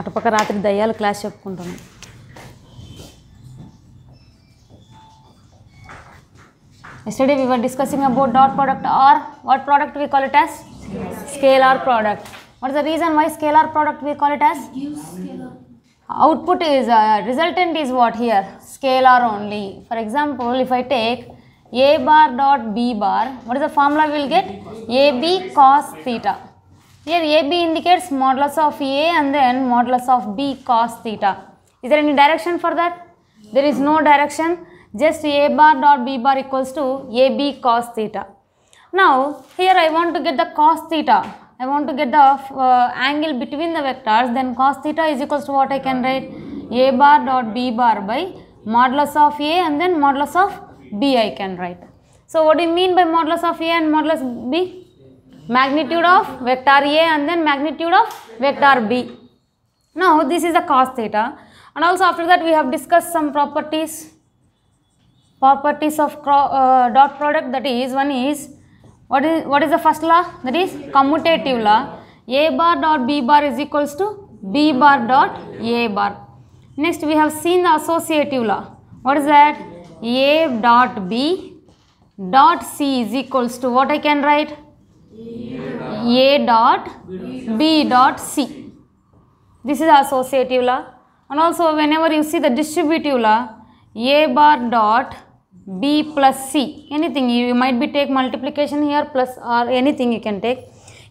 అటుపక్క रात्रि दया क्लास చెప్పుకుంటున్నాం Yesterday we were discussing about dot product or what product we call it as? Scalar product. What is the reason why scalar product we call it as? Output is, uh, resultant is what here? Scalar only. For example, if I take A bar dot B bar, what is the formula we will get? A b cos theta. Here AB indicates modulus of A and then modulus of B cos theta. Is there any direction for that? There is no direction. Just A bar dot B bar equals to AB cos theta. Now, here I want to get the cos theta. I want to get the uh, angle between the vectors. Then cos theta is equals to what I can write? A bar dot B bar by modulus of A and then modulus of B I can write. So, what do you mean by modulus of A and modulus B? magnitude of vector A and then magnitude of vector B. Now this is the cos theta and also after that we have discussed some properties properties of uh, dot product that is one is what is what is the first law that is commutative law a bar dot b bar is equals to b bar dot a bar next we have seen the associative law what is that a dot b dot c is equals to what I can write a dot B dot C. This is associative law. And also whenever you see the distributive law, A bar dot B plus C. Anything you might be take multiplication here plus or anything you can take.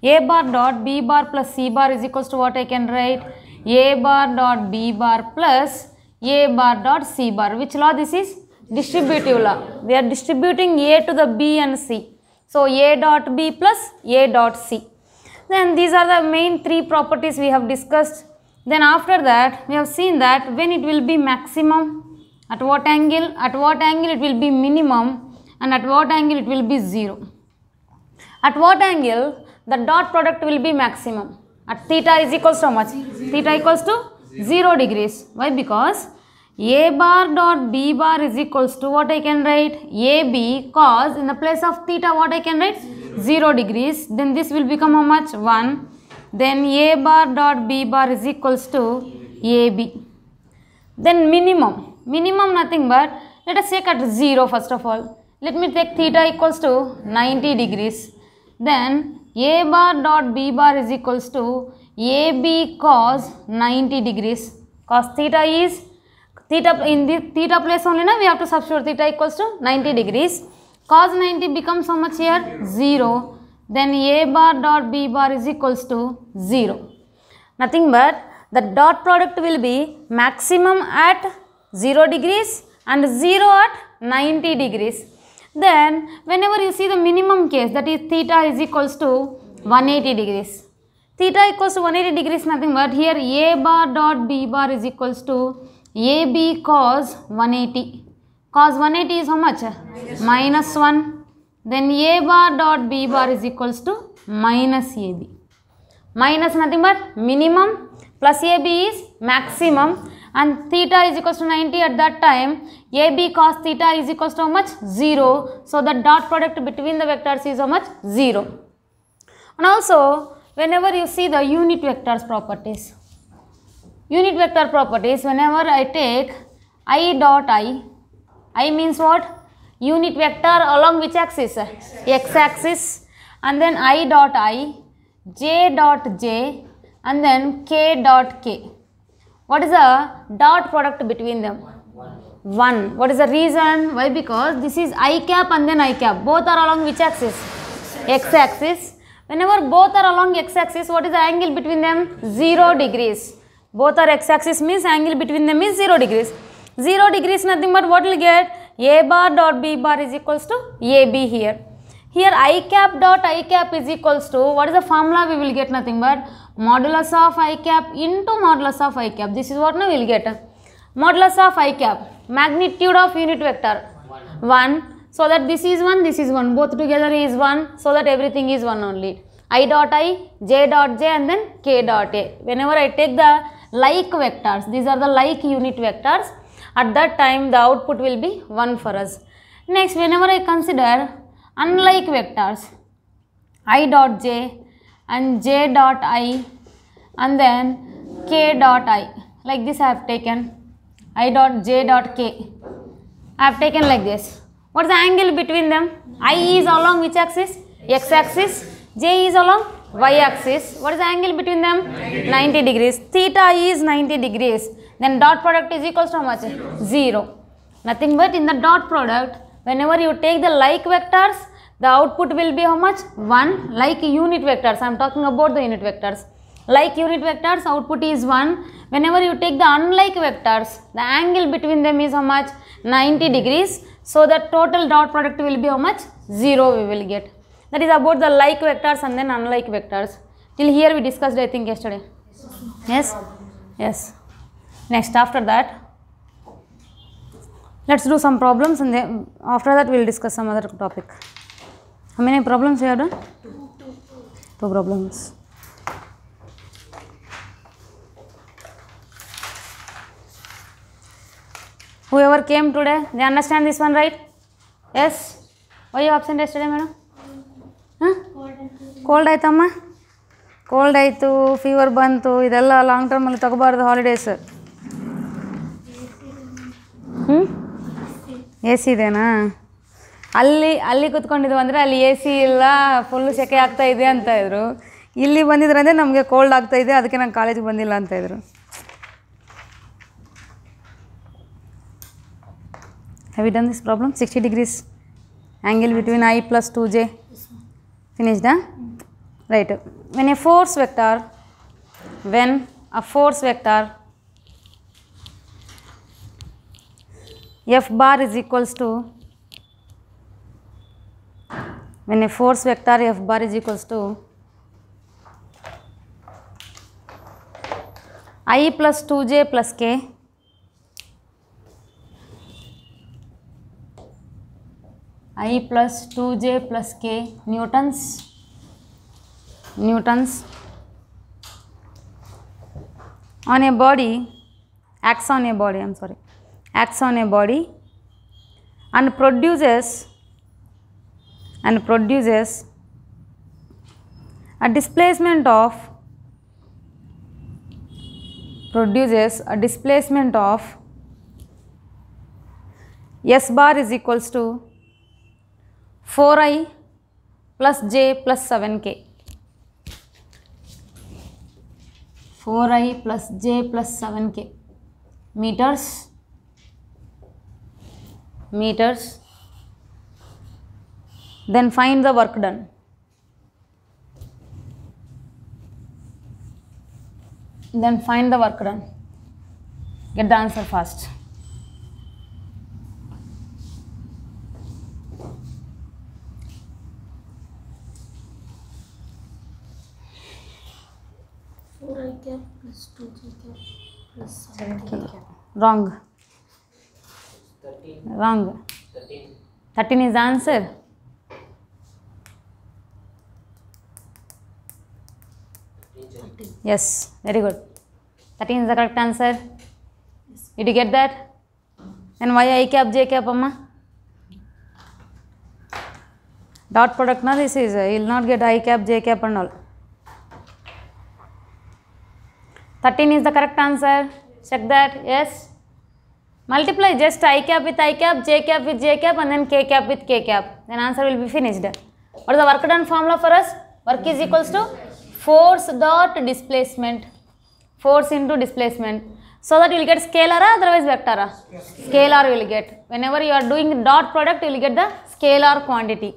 A bar dot B bar plus C bar is equals to what I can write. A bar dot B bar plus A bar dot C bar. Which law this is? Distributive law. We are distributing A to the B and C. So, A dot B plus A dot C. Then these are the main three properties we have discussed. Then after that, we have seen that when it will be maximum, at what angle, at what angle it will be minimum and at what angle it will be 0. At what angle the dot product will be maximum. At theta is equals to how much? Zero. Theta equals to zero. 0 degrees. Why? Because a bar dot b bar is equals to what I can write AB cos in the place of theta what I can write 0 degrees then this will become how much 1 then a bar dot b bar is equals to AB then minimum minimum nothing but let us take at 0 first of all let me take theta equals to 90 degrees then a bar dot b bar is equals to AB cos 90 degrees cos theta is theta in the theta place only now we have to substitute theta equals to 90 degrees cos 90 becomes how much here 0 then a bar dot b bar is equals to 0 nothing but the dot product will be maximum at 0 degrees and 0 at 90 degrees then whenever you see the minimum case that is theta is equals to 180 degrees theta equals to 180 degrees nothing but here a bar dot b bar is equals to AB cos 180. Cos 180 is how much? Minus, minus 1. Then A bar dot B bar is equals to minus AB. Minus nothing but minimum plus AB is maximum and theta is equals to 90 at that time. AB cos theta is equals to how much? 0. So, the dot product between the vectors is how much? 0. And also, whenever you see the unit vectors properties, unit vector properties whenever I take i dot i, i means what? Unit vector along which axis? X, axis and then i dot i, j dot j and then k dot k. What is the dot product between them? 1. What is the reason? Why? Because this is i cap and then i cap. Both are along which axis? X axis. Whenever both are along x axis, what is the angle between them? 0 degrees. Both are x-axis means angle between them is 0 degrees. 0 degrees nothing but what will get? A bar dot B bar is equals to AB here. Here i cap dot i cap is equals to what is the formula we will get nothing but modulus of i cap into modulus of i cap. This is what now we will get. Modulus of i cap, magnitude of unit vector 1. So that this is 1, this is 1, both together is 1, so that everything is 1 only. i dot i, j dot j and then k dot a. Whenever I take the like vectors. These are the like unit vectors. At that time, the output will be 1 for us. Next, whenever I consider unlike vectors, i dot j and j dot i and then k dot i. Like this I have taken i dot j dot k. I have taken like this. What is the angle between them? i is along which axis? x axis. j is along y axis. What is the angle between them? 90, 90 degrees. Theta is 90 degrees. Then dot product is equal to how much? Zero. Zero. Nothing but in the dot product, whenever you take the like vectors, the output will be how much? 1 like unit vectors. I am talking about the unit vectors. Like unit vectors, output is 1. Whenever you take the unlike vectors, the angle between them is how much? 90 degrees. So, the total dot product will be how much? 0 we will get that is about the like vectors and then unlike vectors till here we discussed i think yesterday yes yes next after that let's do some problems and then after that we'll discuss some other topic how many problems we have done two problems whoever came today they understand this one right yes why you absent yesterday madam ಹಾಂ cold ಆಯ್ತಮ್ಮ cold ಆಯಿತು fever ಬಂತು ಇದೆಲ್ಲ long ಟರ್ಮಲ್ಲಿ ತಗೋಬಾರ್ದು holidays ಹ್ಞೂ A C ಇದೆನಾ ಅಲ್ಲಿ ಅಲ್ಲಿ ಕೂತ್ಕೊಂಡಿದ್ವು ಅಂದರೆ ಅಲ್ಲಿ ಎ ಸಿ ಇಲ್ಲ ಫುಲ್ಲು ಸೆಕೆ ಆಗ್ತಾ ಇದೆ ಅಂತ ಇದ್ರು ಇಲ್ಲಿ ಬಂದಿದ್ರು ಅಂದರೆ ನಮಗೆ ಕೋಲ್ಡ್ ಆಗ್ತಾ ಇದೆ ಅದಕ್ಕೆ ನಂಗೆ ಕಾಲೇಜಿಗೆ ಬಂದಿಲ್ಲ ಅಂತ ಇದ್ರು have done this problem sixty degrees angle between I plus two J finish the Right. When a force vector, when a force vector F bar is equals to when a force vector F bar is equals to I plus 2J plus K i plus 2j plus k newtons newtons on a body acts on a body i'm sorry acts on a body and produces and produces a displacement of produces a displacement of s bar is equals to 4i plus j plus 7k. 4i plus j plus 7k meters meters then find the work done then find the work done get the answer fast wrong wrong thirteen is the answer yes very good 13 is the correct answer did you get that then why i cap j cap amma dot product na this is you will not get i cap j cap and all 13 is the correct answer Check that. Yes. Multiply just i cap with i cap, j cap with j cap and then k cap with k cap. Then answer will be finished. What is the work done formula for us? Work is equals to force dot displacement. Force into displacement. So that you will get scalar otherwise vector. Scalar you will get. Whenever you are doing dot product you will get the scalar quantity.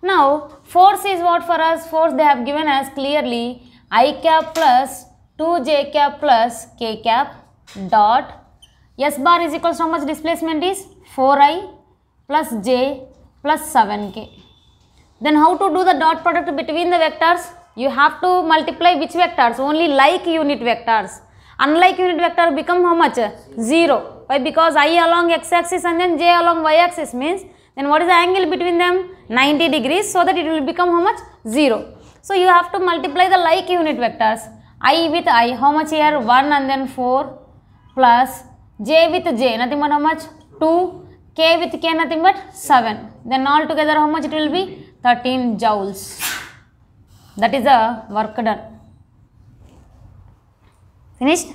Now force is what for us? Force they have given us clearly i cap plus 2j cap plus k cap dot s bar is equals to how much displacement is 4i plus j plus 7k. Then how to do the dot product between the vectors? You have to multiply which vectors? Only like unit vectors. Unlike unit vector become how much? 0. Why? Because i along x axis and then j along y axis means then what is the angle between them? 90 degrees so that it will become how much? 0. So you have to multiply the like unit vectors. i with i. How much here? 1 and then 4 plus j with j nothing but how much 2 k with k nothing but 7 then all together how much it will be 13 joules that is the work done finished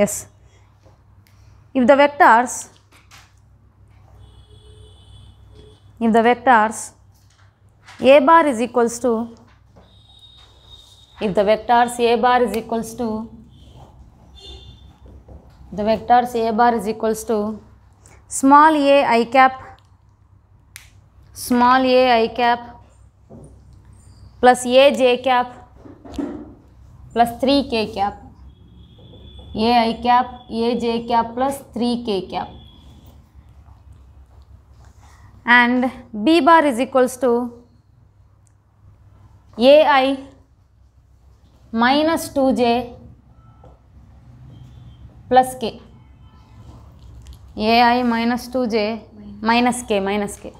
yes if the vectors if the vectors a bar is equals to if the vectors a bar is equals to the vectors a bar is equals to small a i cap small a i cap plus a j cap plus 3 k cap a i cap a j cap plus 3 k cap and b bar is equals to a i minus two J plus K A I minus two J minus K minus K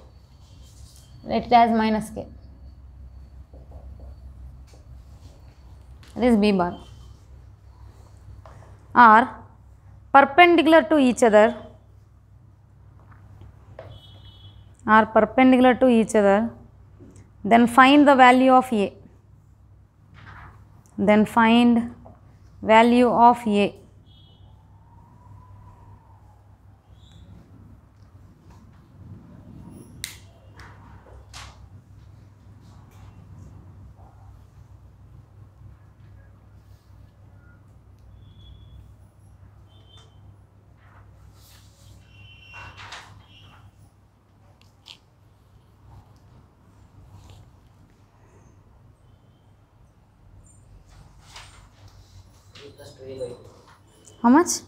let as minus K this b bar are perpendicular to each other are perpendicular to each other then find the value of a then find value of a How much?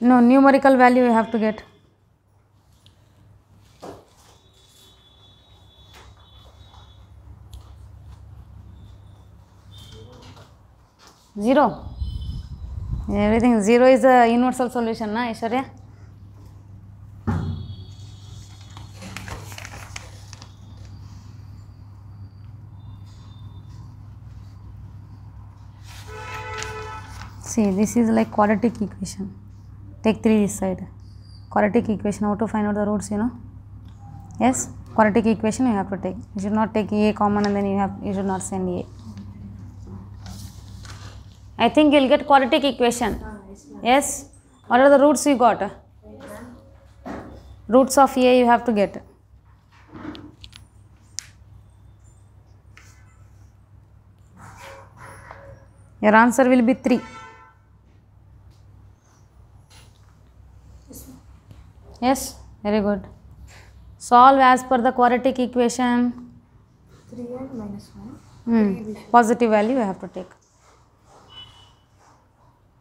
No, numerical value you have to get. Zero. Everything zero is the universal solution, na Aishwarya? see this is like quadratic equation take 3 this side quadratic equation how to find out the roots you know yes quadratic equation you have to take you should not take a common and then you have you should not send a i think you'll get quadratic equation yes what are the roots you got roots of a you have to get your answer will be 3 Yes, very good. Solve as per the quadratic equation. 3 and minus 1. Hmm, positive value you have to take.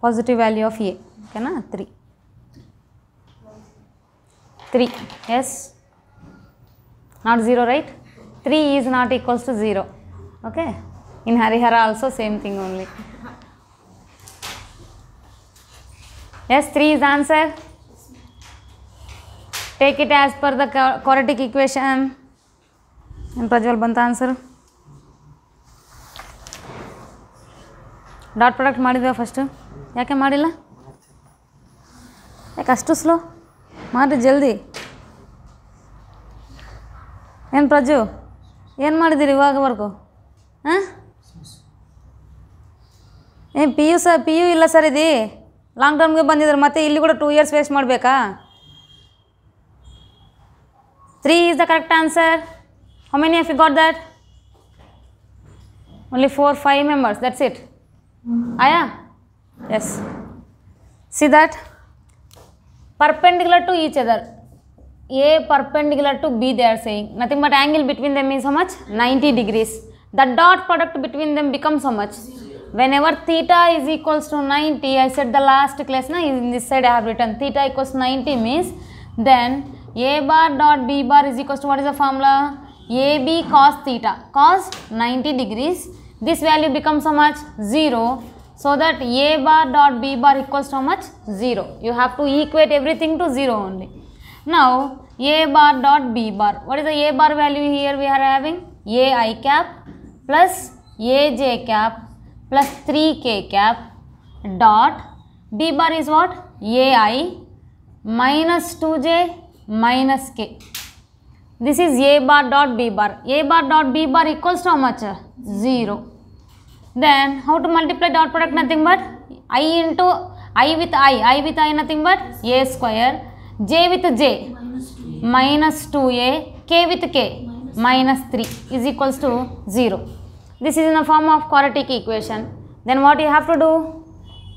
Positive value of A. Okay, na? 3. 3. Yes. Not 0, right? 3 is not equals to 0. Okay. In Harihara also same thing only. Yes, 3 is answer. take it as per the quadratic ಏನು ಪ್ರಜು ಅಲ್ಲಿ ಬಂತ answer dot product ಮಾಡಿದ್ವಿ first ಯಾಕೆ ಮಾಡಿಲ್ಲ ಯಾಕೆ ಅಷ್ಟು slow ಮಾಡಿರಿ ಜಲ್ದಿ ಏನು ಪ್ರಜು ಏನು ಮಾಡಿದ್ದೀರಿ ಇವಾಗವರೆಗೂ ಹಾಂ ಏನು P U sir P U ಇಲ್ಲ ಸರ್ ಇದೀ ಲಾಂಗ್ ಟರ್ಮ್ಗೆ ಬಂದಿದ್ರು ಮತ್ತೆ ಇಲ್ಲಿ ಕೂಡ ಟೂ ಇಯರ್ಸ್ ವೇಸ್ಟ್ ಮಾಡಬೇಕಾ 3 is the correct answer. How many have you got that? Only 4, 5 members. That's it. Aya? Yes. See that? Perpendicular to each other. A perpendicular to B they are saying. Nothing but angle between them is how much? 90 degrees. The dot product between them becomes how much? Whenever theta is equals to 90, I said the last class, na, in this side I have written theta equals 90 means then a bar dot b bar is equal to what is the formula? AB cos theta. Cos 90 degrees. This value becomes how much? 0. So that a bar dot b bar equals to how much? 0. You have to equate everything to 0 only. Now a bar dot b bar. What is the a bar value here we are having? a i cap plus a j cap plus 3k cap dot b bar is what? a i minus 2j minus k. This is a bar dot b bar. a bar dot b bar equals to how much? 0. Then how to multiply dot product nothing but i into i with i, i with i nothing but a square, j with j minus 2a, k with k minus 3 is equals to 0. This is in the form of quadratic equation. Then what you have to do?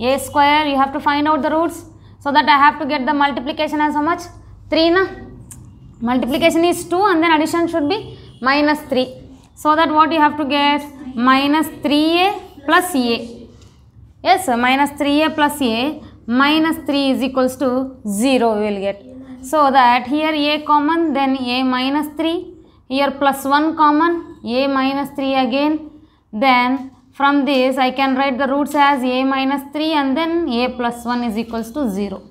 a square you have to find out the roots so that I have to get the multiplication as how much? 3 na multiplication is 2 and then addition should be minus 3 so that what you have to get minus 3a plus a yes minus 3a plus a minus 3 is equals to 0 we will get so that here a common then a minus 3 here plus 1 common a minus 3 again then from this I can write the roots as a minus 3 and then a plus 1 is equals to 0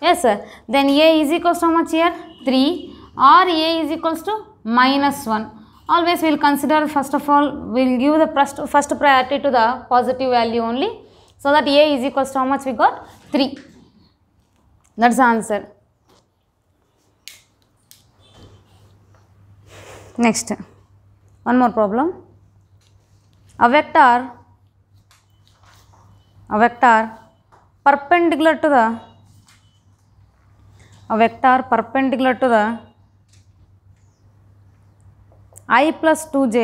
yes then a is equals to how much here 3 or a is equals to minus 1 always we will consider first of all we will give the first, first priority to the positive value only so that a is equals to how much we got 3 that's the answer next one more problem a vector a vector perpendicular to the a vector perpendicular to the i plus 2j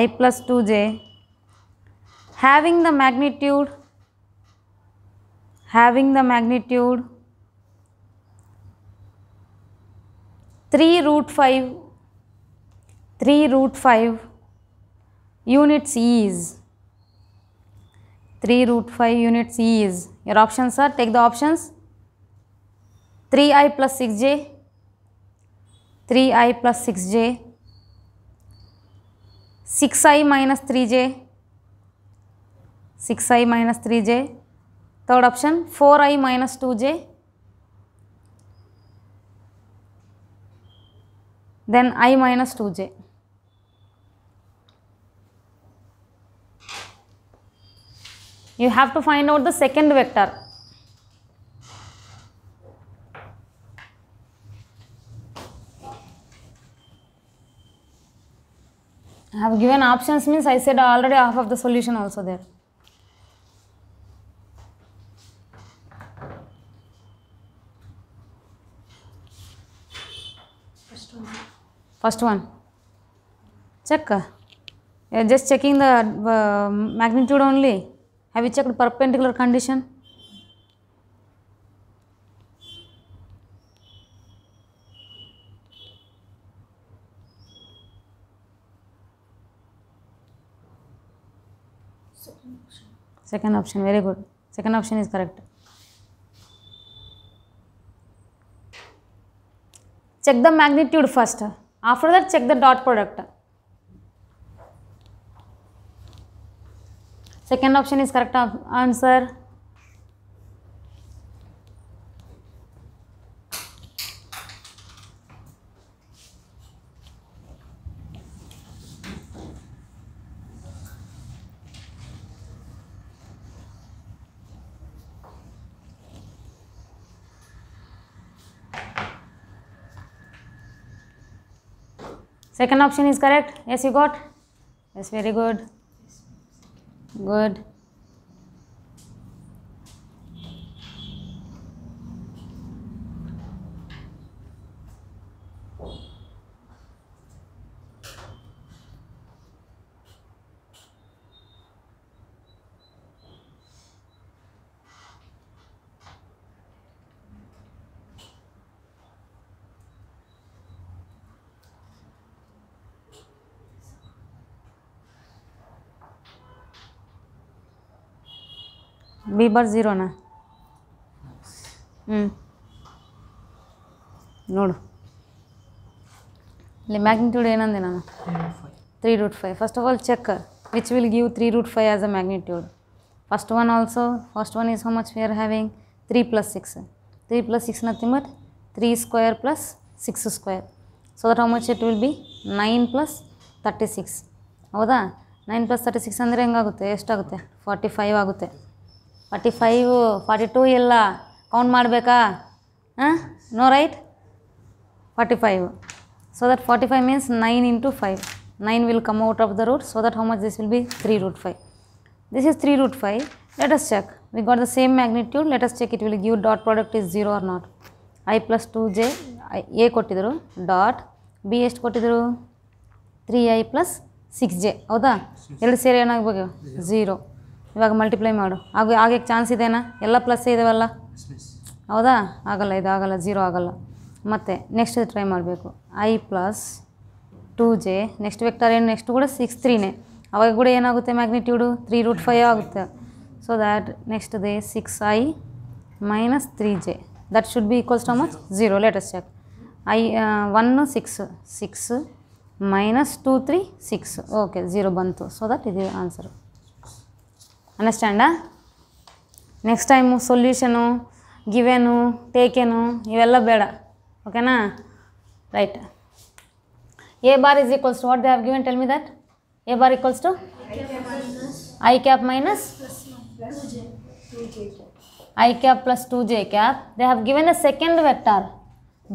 i plus 2j having the magnitude having the magnitude 3 root 5 3 root 5 units is 3 root 5 units is Your options are, take the options, 3i plus 6j, 3i plus 6j, 6i minus 3j, 6i minus 3j, third option 4i minus 2j, then i minus 2j. You have to find out the second vector. I have given options means I said already half of the solution also there. First one. First one. Check. You are just checking the uh, magnitude only. Have you checked perpendicular condition? second option very good second option is correct check the magnitude first after that check the dot product second option is correct answer second option is correct yes you got yes very good good B bar ಝೀರೋನಾ ಹ್ಞೂ ನೋಡು ಇಲ್ಲಿ magnitude ಏನಂದೆ ನಾನು three root five first of all check which will give three root five as a magnitude first one also first one is how much we are having three plus six three plus ಸಿಕ್ಸ್ನ nothing three square plus six square so that how much it will be nine plus thirty six ಹೌದಾ nine plus thirty six ಅಂದರೆ ಹೆಂಗಾಗುತ್ತೆ ಎಷ್ಟಾಗುತ್ತೆ forty five ಆಗುತ್ತೆ forty five forty two ಇಲ್ಲ count ಮಾಡಬೇಕಾ ಹಾಂ no right forty five so that forty five means nine into five nine will come out of the root so that how much this will be three root five this is three root five let's check we got the same magnitude lettuce check it will give dot product is zero or not I plus two J A ಕೊಟ್ಟಿದ್ದರು dot B ಎಷ್ಟು ಕೊಟ್ಟಿದ್ದರು three I plus six J ಹೌದಾ ಎರಡು ಸೇರಿ ಏನಾಗಬೇಕು zero ಇವಾಗ multiply ಮಾಡು ಆಗ ಆಗಕ್ಕೆ ಚಾನ್ಸ್ ಇದೆಯಾ ಎಲ್ಲ ಪ್ಲಸ್ ಇದಾವಲ್ಲ ಹೌದಾ ಆಗಲ್ಲ ಇದು ಆಗಲ್ಲ ಜೀರೋ ಆಗಲ್ಲ ಮತ್ತು ನೆಕ್ಸ್ಟ್ ಟ್ರೈ ಮಾಡಬೇಕು I plus two J next vector ಏನು ನೆಕ್ಸ್ಟ್ ಕೂಡ ಸಿಕ್ಸ್ ತ್ರೀನೇ ಅವಾಗ ಕೂಡ ಏನಾಗುತ್ತೆ ಮ್ಯಾಗ್ನಿಟ್ಯೂಡು ತ್ರೀ ರೂಟ್ ಫೈವ್ ಆಗುತ್ತೆ so that next they six I minus three J that should be equals to much zero let's check I one six six minus two three six okay zero ಬಂತು so that ಇದು answer ಅಂಡರ್ಸ್ಟ್ಯಾಂಡ next time solution given taken ಇವೆಲ್ಲ ಬೇಡ ಓಕೆನಾ right A bar is equals to what they have given tell me that A bar equals to I cap minus I cap plus two J cap they have given a second vector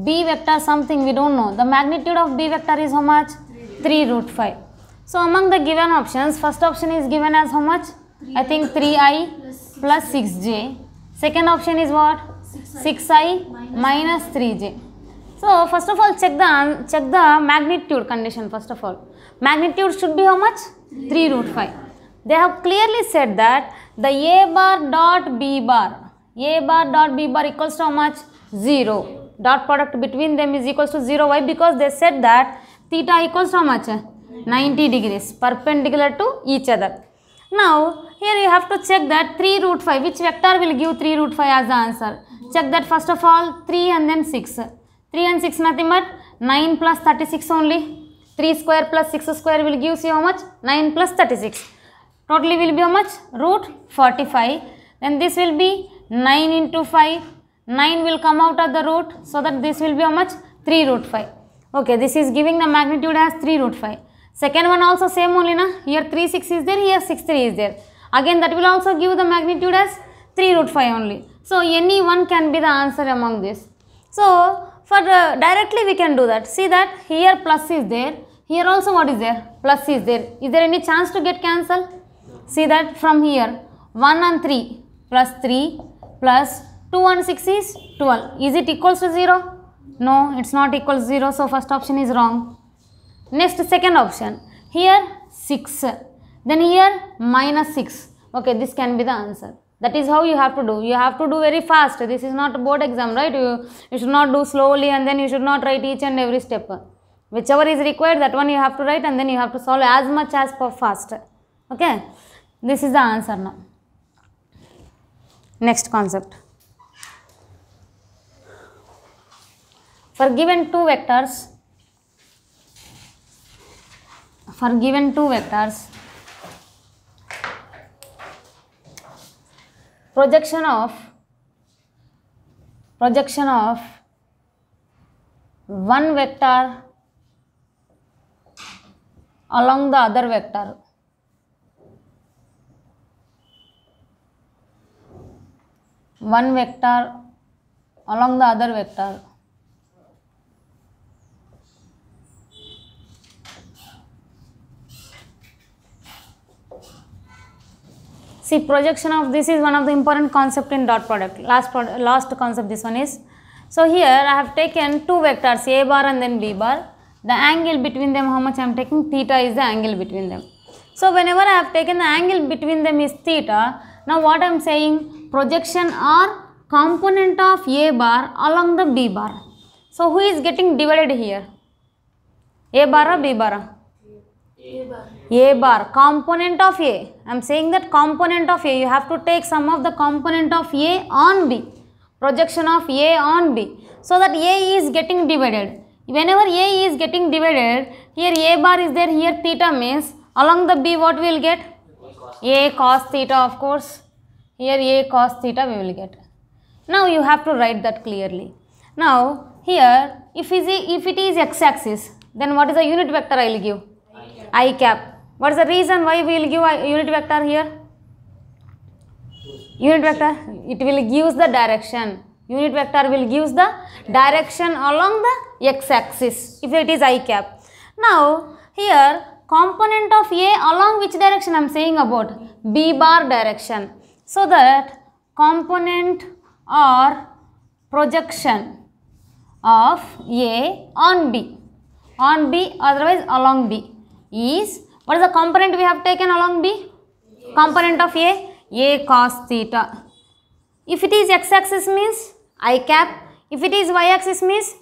B vector something we don't know the magnitude of B vector is how much 3 root 5. So among the given options, first option is given as how much? I think 3i plus 6j. Second option is what? 6i minus 3j. So, first of all check the, check the magnitude condition first of all. Magnitude should be how much? 3 root 5. They have clearly said that the a bar dot b bar, a bar dot b bar equals to how much? 0. Dot product between them is equals to 0. Why? Because they said that theta equals to how much? 90 degrees perpendicular to each other. Now, here you have to check that 3 root 5, which vector will give 3 root 5 as the answer. Check that first of all 3 and then 6. 3 and 6 nothing but 9 plus 36 only. 3 square plus 6 square will give you how much? 9 plus 36. Totally will be how much? Root 45. Then this will be 9 into 5. 9 will come out of the root. So that this will be how much? 3 root 5. Okay, this is giving the magnitude as 3 root 5. Second one also same only na. Here 3 6 is there, here 6 3 is there. Again that will also give the magnitude as 3 root 5 only. So any one can be the answer among this. So for uh, directly we can do that. See that here plus is there. Here also what is there? Plus is there. Is there any chance to get cancel? See that from here 1 and 3 plus 3 plus 2 and 6 is 12. Is it equals to 0? No, it's not equals to 0. So first option is wrong. Next second option. Here 6 then here minus 6. Okay, this can be the answer. That is how you have to do. You have to do very fast. This is not board exam, right? You, you should not do slowly and then you should not write each and every step. Whichever is required, that one you have to write and then you have to solve as much as for fast. Okay, this is the answer now. Next concept. For given two vectors, for given two vectors, projection of projection of one vector along the other vector one vector along the other vector See projection of this is one of the important concept in dot product. Last, product, last concept this one is. So here I have taken two vectors A bar and then B bar. The angle between them how much I am taking theta is the angle between them. So whenever I have taken the angle between them is theta. Now what I am saying projection or component of A bar along the B bar. So who is getting divided here? A bar or B bar? A bar. A bar. Component of A. I am saying that component of A. You have to take some of the component of A on B. Projection of A on B. So that A is getting divided. Whenever A is getting divided, here A bar is there, here theta means along the B what we will get? A cos theta of course. Here A cos theta we will get. Now you have to write that clearly. Now here if, if it is x axis then what is the unit vector I will give? i cap. What is the reason why we will give a unit vector here? Unit vector, it will give the direction. Unit vector will give the direction along the x-axis if it is i cap. Now, here component of A along which direction I am saying about? B bar direction. So that component or projection of A on B, on B otherwise along B is what is the component we have taken along B? Yes. Component of A? A cos theta. If it is x axis means i cap. If it is y axis means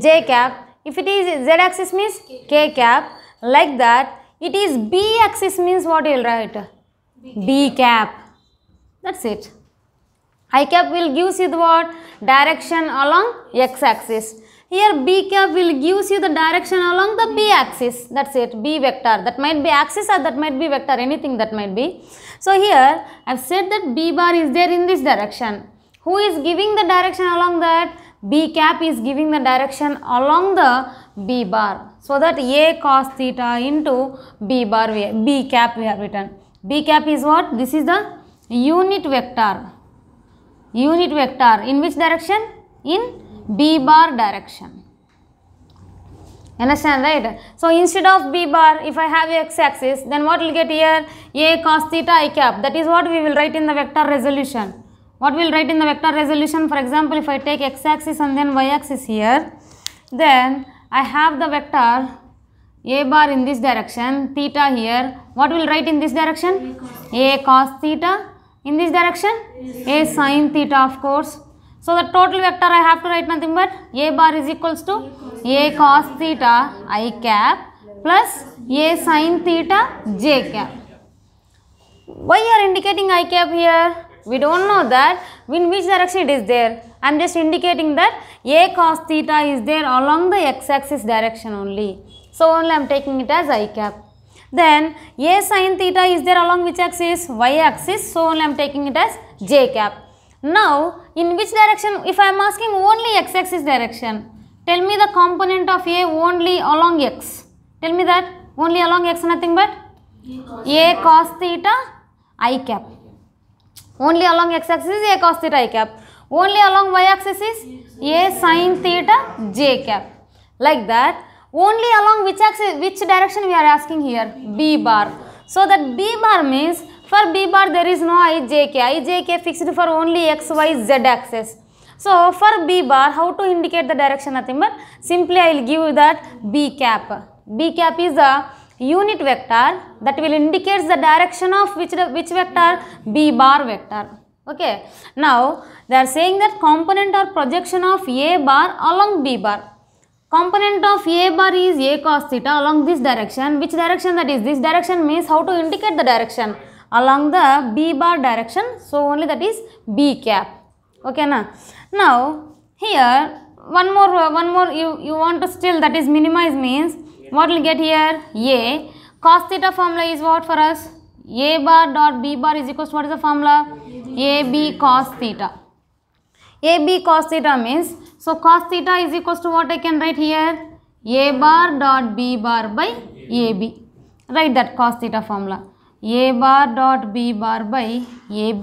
j cap. If it is z axis means k cap. Like that. It is b axis means what you will write? B cap. That's it. I cap will give you the what? Direction along x axis. Here B cap will gives you the direction along the B axis. That's it. B vector. That might be axis or that might be vector. Anything that might be. So here I have said that B bar is there in this direction. Who is giving the direction along that? B cap is giving the direction along the B bar. So that A cos theta into B bar, B cap we have written. B cap is what? This is the unit vector. Unit vector. In which direction? In B bar direction. Understand right? So instead of B bar, if I have x axis, then what will get here? A cos theta i cap. That is what we will write in the vector resolution. What we will write in the vector resolution? For example, if I take x axis and then y axis here, then I have the vector a bar in this direction, theta here. What will write in this direction? A cos, theta. In this direction? A, a sin theta of course. So the total vector I have to write nothing but A bar is equals to A cos theta i cap plus A sin theta j cap. Why you are indicating i cap here? We don't know that in which direction it is there. I am just indicating that A cos theta is there along the x axis direction only. So only I am taking it as i cap. Then A sin theta is there along which axis? Y axis. So only I am taking it as j cap. Now, in which direction, if I am asking only x axis direction, tell me the component of A only along x. Tell me that only along x nothing but A cos theta i cap. Only along x axis is A cos theta i cap. Only along y axis is A sin theta j cap. Like that, only along which axis, which direction we are asking here? B bar. So that B bar means for B bar there is no ijk, ijk fixed for only x, y, z axis. So for B bar how to indicate the direction nothing but simply I will give that B cap. B cap is a unit vector that will indicate the direction of which, which vector? B bar vector. Okay. Now they are saying that component or projection of A bar along B bar component of a bar is a cos theta along this direction which direction that is this direction means how to indicate the direction along the B bar direction. So, only that is B cap. Okay, na? Now, here one more, uh, one more you, you want to still that is minimize means yeah. what will get here? A. Cos theta formula is what for us? A bar dot B bar is equal to what is the formula? A B cos theta. A B cos theta means, so cos theta is equal to what I can write here? A bar dot B bar by A B. Write that cos theta formula a bar dot b bar by ab.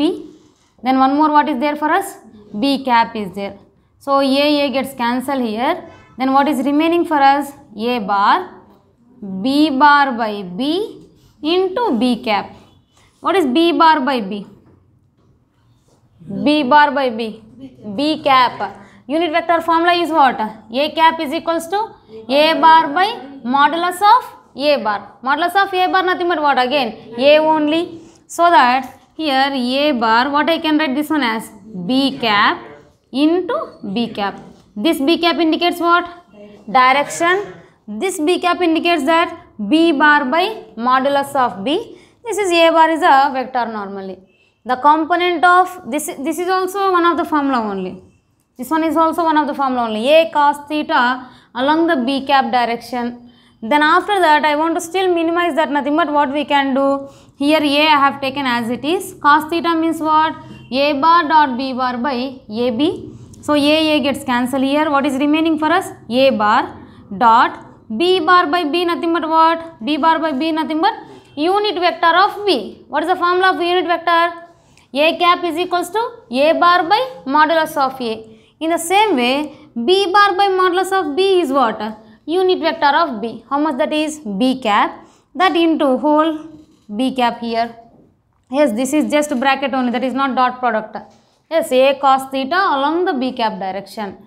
Then one more what is there for us? b cap is there. So a a gets cancelled here. Then what is remaining for us? a bar b bar by b into b cap. What is b bar by b? b bar by b. b cap. Unit vector formula is what? a cap is equals to a bar by modulus of a bar. Modulus of a bar nothing but what again? a only. So that here a bar, what I can write this one as? b cap into b cap. This b cap indicates what? Direction. This b cap indicates that b bar by modulus of b. This is a bar is a vector normally. The component of this, this is also one of the formula only. This one is also one of the formula only. A cos theta along the b cap direction then after that I want to still minimize that nothing but what we can do here A I have taken as it is cos theta means what A bar dot B bar by AB so A A gets cancelled here what is remaining for us A bar dot B bar by B nothing but what B bar by B nothing but unit vector of B what is the formula of unit vector A cap is equals to A bar by modulus of A in the same way B bar by modulus of B is what unit vector of B. How much that is? B cap. That into whole B cap here. Yes, this is just bracket only. That is not dot product. Yes, A cos theta along the B cap direction.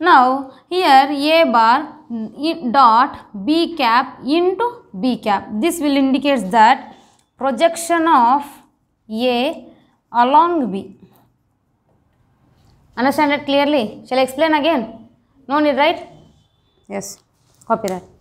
Now, here A bar dot B cap into B cap. This will indicate that projection of A along B. Understand it clearly? Shall I explain again? No need, right? Yes. copyright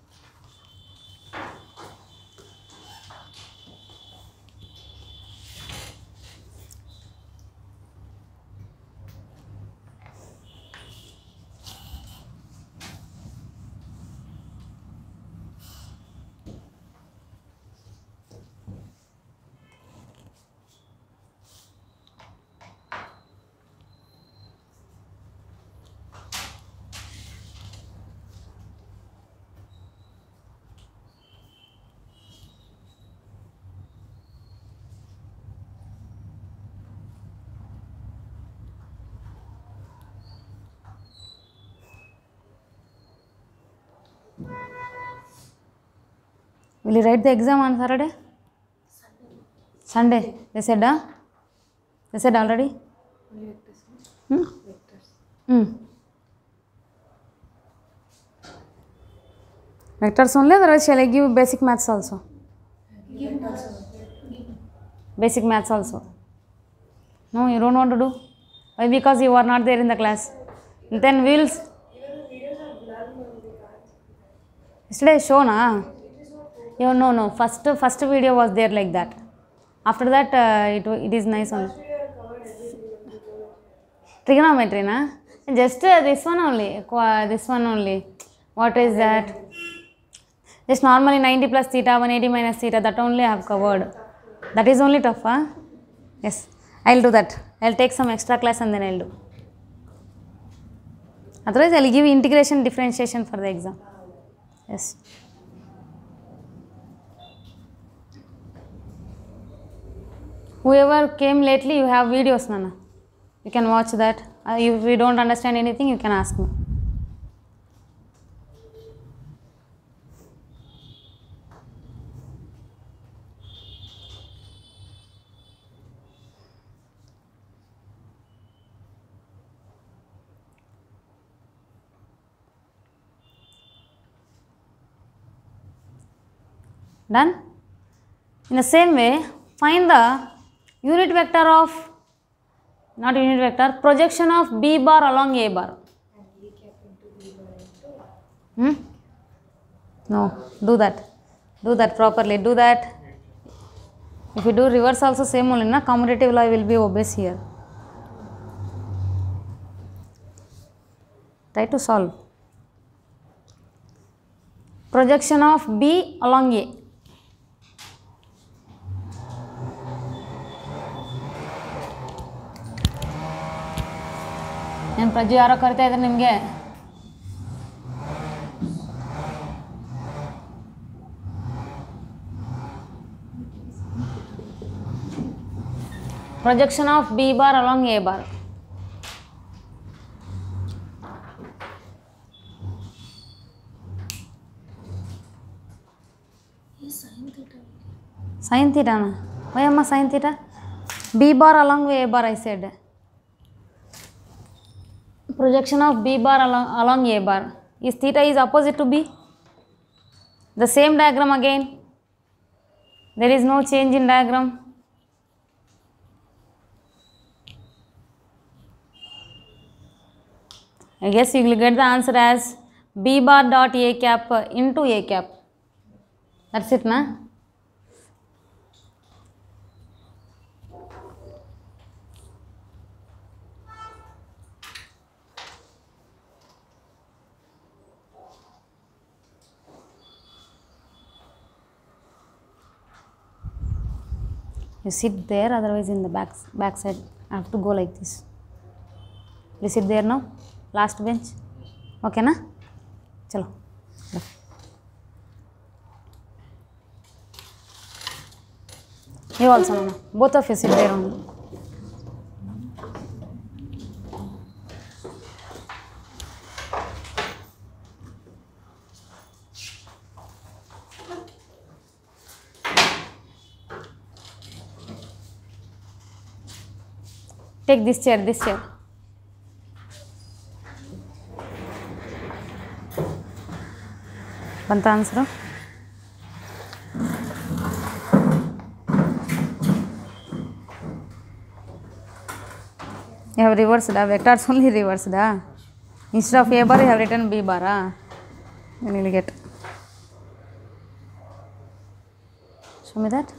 Will you write the exam on Saturday? Sunday. They said, huh? They said already? Vectors. Hmm? Vectors. Hmm. Vectors only, otherwise shall I give basic maths also? Basic maths also. No, you don't want to do? Why? Because you are not there in the class. And then we'll... Yesterday shown, huh? You no no first first video was there like that. After that uh, it it is nice only. Trigonometry na just uh, this one only Qua, this one only. What is that? Just normally 90 plus theta 180 minus theta that only I have covered. That is only tough huh? Yes. I'll do that. I'll take some extra class and then I'll do. Otherwise, I'll give integration differentiation for the exam. Yes. whoever came lately you have videos nana you can watch that uh, if you don't understand anything you can ask me done in the same way find the unit vector of not unit vector projection of b bar along a bar hmm no do that do that properly do that if you do reverse also same only na commutative law will be obeys here try to solve projection of b along a ನಿಮ್ಮ ಪ್ರಜೆ ಯಾರೋ ಕರಿತಾ ಇದ್ರೆ ನಿಮಗೆ projection of B bar along A bar sine ತೀಟಾನ ಓಯಮ್ಮ sine theta B bar along A bar I said projection of B bar along, along A bar is theta is opposite to B. The same diagram again. There is no change in diagram. I guess you will get the answer as B bar dot A cap into A cap. That's it, na? you sit there otherwise in the back back side I have to go like this you sit there now last bench okay na chalo you also both of you sit there only Take this chair, this chair. ಬಂತ answer you have reversed the vectors only reversed instead of a bar you have written b bar then you will get show me that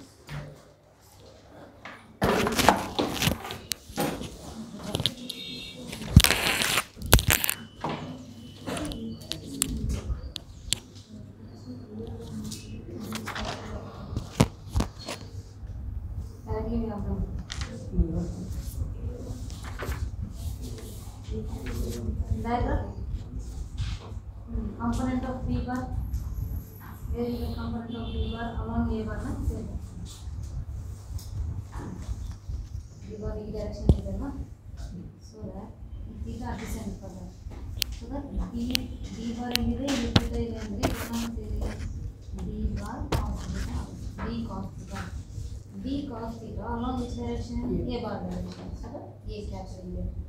in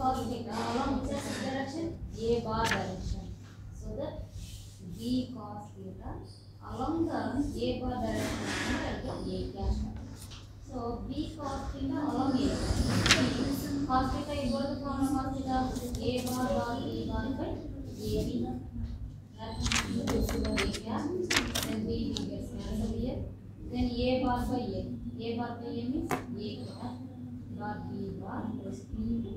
causing the column which has direction A bar direction. So that B cos theta along the A bar direction is A cash. So B cos theta along A. So cos theta equal to common cos theta A bar bar A bar by A B. That equals to A cash. Then B gets cancelled here. Then A bar by A. A bar by A means A bar bar B bar plus B.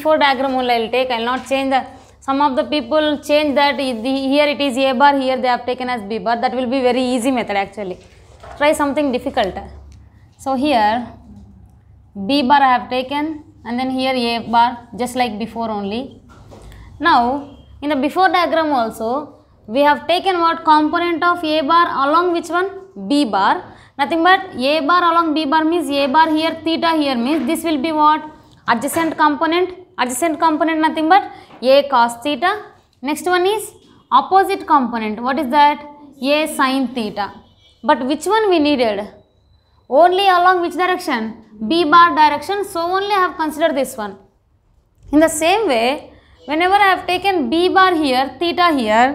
before diagram only I will take, I will not change the, some of the people change that here it is A bar, here they have taken as B bar, that will be very easy method actually. Try something difficult. So here B bar I have taken and then here A bar just like before only. Now in the before diagram also we have taken what component of A bar along which one? B bar. Nothing but A bar along B bar means A bar here, theta here means this will be what? Adjacent component adjacent component nothing but a cos theta. Next one is opposite component. What is that? a sin theta. But which one we needed? Only along which direction? b bar direction. So, only I have considered this one. In the same way, whenever I have taken b bar here, theta here,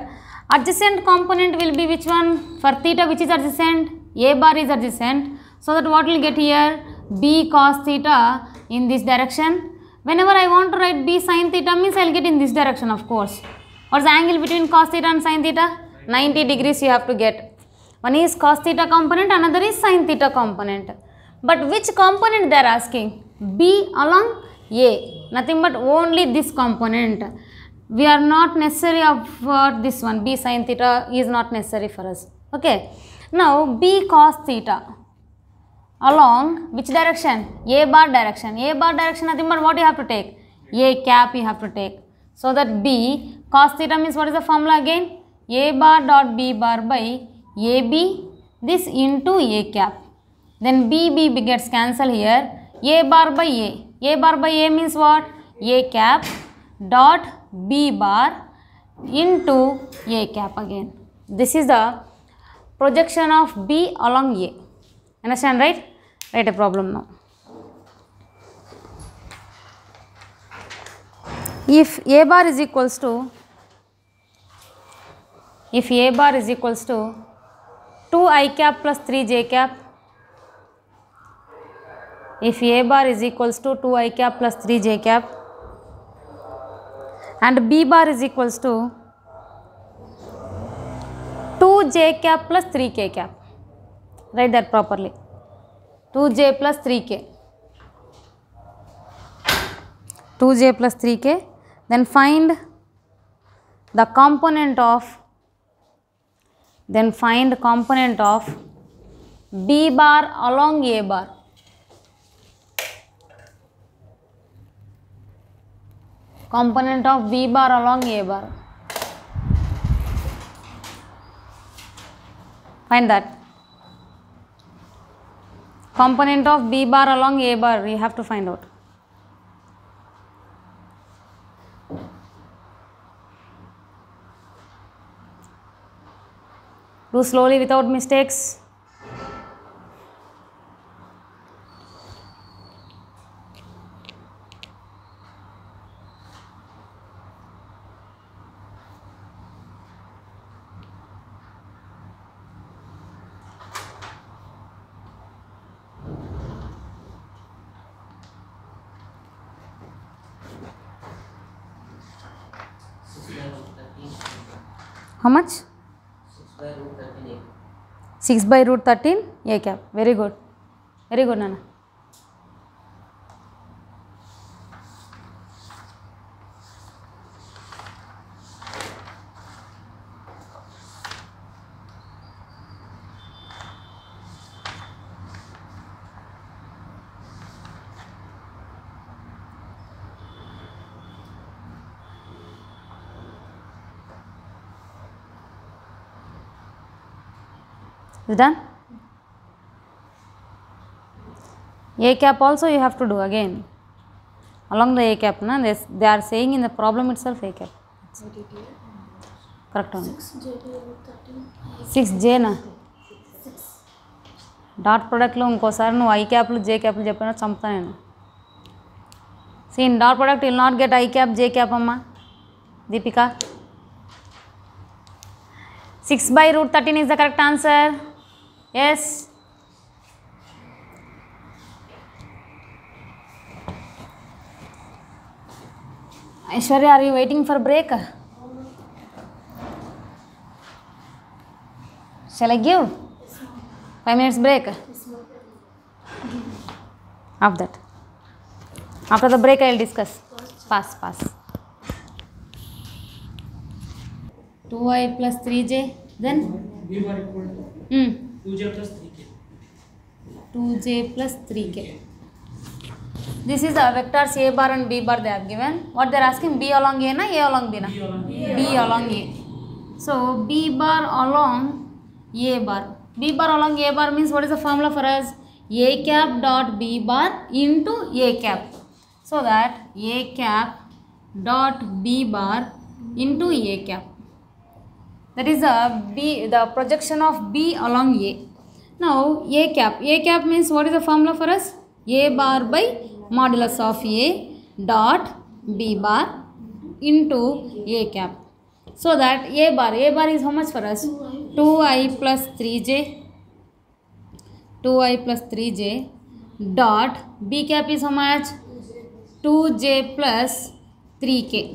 adjacent component will be which one? For theta which is adjacent? a bar is adjacent. So, that what will get here? b cos theta in this direction Whenever I want to write B sine theta means I will get in this direction of course. Or the angle between cos theta and sine theta? 90 degrees you have to get. One is cos theta component, another is sine theta component. But which component they are asking? B along A. Nothing but only this component. We are not necessary for this one. B sine theta is not necessary for us. Okay. Now, B cos theta along which direction? A bar direction. A bar direction nothing but what you have to take? A cap you have to take. So that B cos theta means what is the formula again? A bar dot B bar by AB this into A cap. Then B B gets cancelled here. A bar by A. A bar by A means what? A cap dot B bar into A cap again. This is the projection of B along A. Understand right? write a problem now. If A bar is equals to if A bar is equals to 2 i cap plus 3 j cap if A bar is equals to 2 i cap plus 3 j cap and B bar is equals to 2 j cap plus 3 k cap write that properly 2j plus 3k. 2j plus 3k. Then find the component of, then find component of b bar along a bar. Component of b bar along a bar. Find that. Component of B bar along A bar, you have to find out. Do slowly without mistakes. how much 6 by root 13 6 by root 13 a cap very good very good nana done a cap also you have to do again along the a cap na this they are saying in the problem itself a cap correct only 6 j na dot ప్రోడక్ట్లో ఇంకోసారి నువ్వు I క్యాప్లు J క్యాప్లు చెప్పినా చంపుతా నేను see in dot product will not get I cap J cap అమ్మా Deepika 6 by root 13 is the correct answer. yes aishwarya are you waiting for break shall i give 5 minutes break of that after the break i'll discuss pass pass 2y plus 3j then b1 equal to hmm two J plus three K two J plus three K this is the vectors a bar and b bar they have given what they are asking b along a na a along b na b along a, b along a. so b bar along a bar b bar along a bar means what is the formula for us a cap dot b bar into a cap so that a cap dot b bar into a cap that is a b the projection of b along a now a cap a cap means what is the formula for us a bar by modulus of a dot b bar into a cap so that a bar a bar is how much for us 2i plus 3j 2i plus 3j dot b cap is how much 2j plus 3k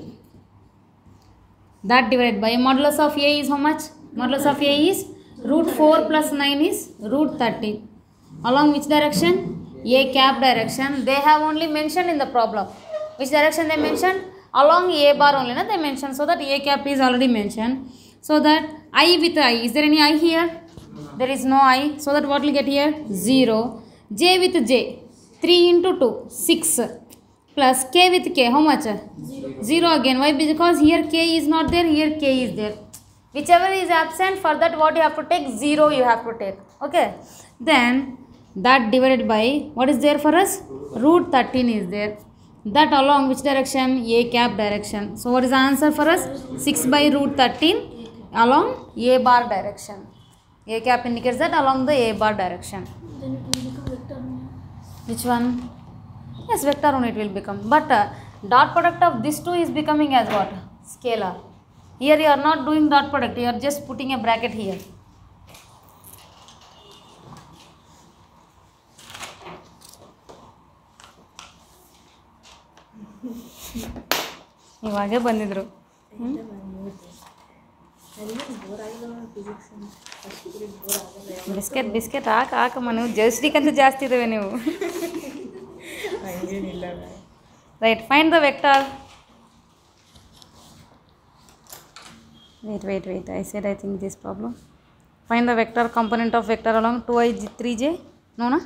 that divided by modulus of a is how much modulus of a is root 4 plus 9 is root 13 along which direction a cap direction they have only mentioned in the problem which direction they mentioned along a bar only na they mentioned so that a cap is already mentioned so that i with i is there any i here there is no i so that what will get here 0 j with j 3 into 2 6 plus k with k. How much? Zero. 0 again. Why? Because here k is not there, here k is there. Whichever is absent, for that what you have to take? 0 you have to take. Okay. Then that divided by, what is there for us? Root 13 is there. That along which direction? A cap direction. So what is the answer for us? 6 by root 13 along A bar direction. A cap indicates that along the A bar direction. Which one? yes vector only it will become but uh, dot product of this two is becoming as what scalar here you are not doing dot product you are just putting a bracket here ಇವಾಗೆ ಬಂದಿದ್ರು biscuit biscuit ಹಾಕಿ ಹಾಕಮ್ಮ ನೀವು ಜರ್ಸ್ಟಿಕ್ ಅಂತೂ ಜಾಸ್ತಿ ಇದ್ದಾವೆ ನೀವು right find the vector wait wait wait i said i think this problem find the vector component of vector along 2i 3j no na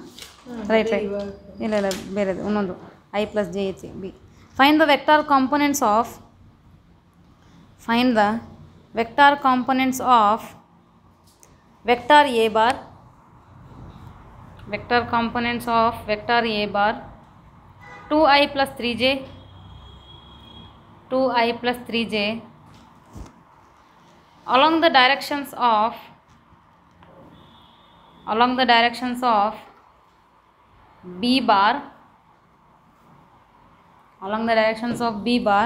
right right illa illa bere onnondu i plus j h b find the vector components of find the vector components of vector a bar vector components of vector a bar Two i plus three j. Two i plus three j. along the directions of along the directions of b bar along the directions of b bar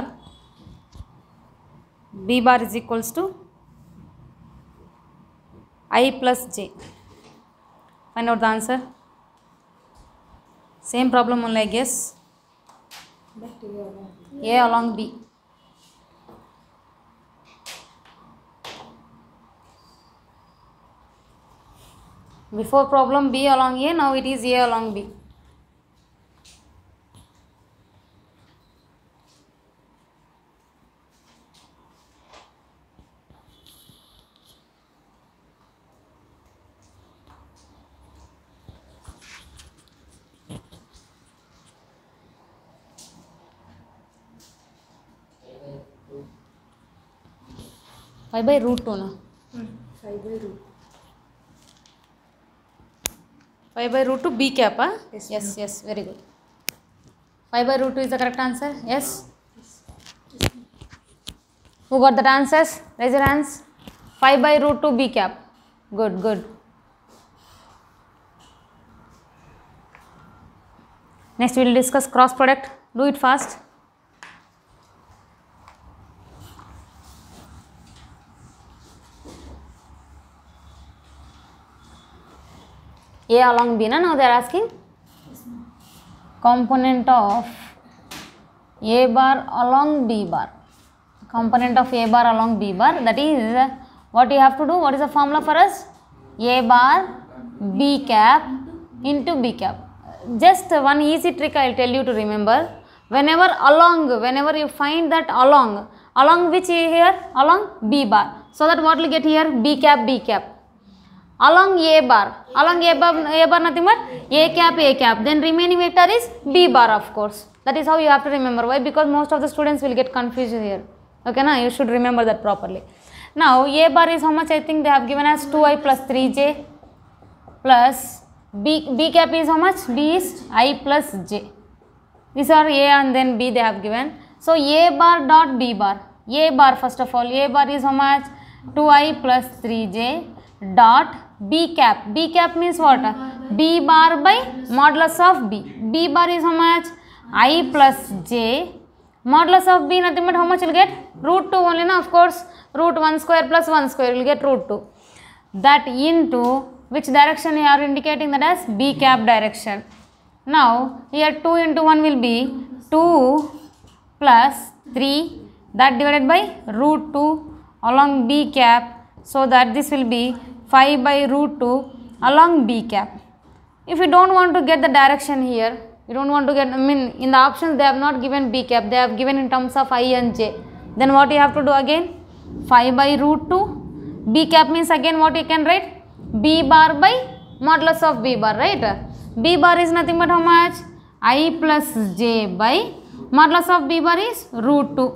b bar is equals to i plus j find out the answer same problem only i guess a along along B. Before problem B along A, now it is A along B. Five by root two ना five by root five by root two B cap yes yes very good five by root two is the correct answer yes we got that answers रेजर आंस five by root two B cap good good next will discuss cross product do it fast A along B. No? Now they are asking component of A bar along B bar. Component of A bar along B bar. That is what you have to do. What is the formula for us? A bar B cap into B cap. Just one easy trick I will tell you to remember. Whenever along, whenever you find that along, along which here? Along B bar. So that what will get here? B cap, B cap along A bar. Along A bar, A bar nothing but A cap, A cap. Then remaining vector is B bar of course. That is how you have to remember. Why? Because most of the students will get confused here. Okay, now you should remember that properly. Now, A bar is how much I think they have given as 2i plus 3j plus B, B cap is how much? B is i plus j. These are A and then B they have given. So, A bar dot B bar. A bar first of all. A bar is how much? 2i plus 3j dot b cap b cap means what b bar by modulus of b b bar is how much i plus j modulus of b nothing but how much you'll get root 2 only na of course root 1 square plus 1 square you'll get root 2 that into which direction you are indicating that as b cap direction now here 2 into 1 will be 2 plus 3 that divided by root 2 along b cap so that this will be 5 by root 2 along b cap. If you don't want to get the direction here, you don't want to get, I mean in the options they have not given b cap, they have given in terms of i and j. Then what you have to do again? 5 by root 2, b cap means again what you can write? b bar by modulus of b bar, right? b bar is nothing but how much? i plus j by modulus of b bar is root 2.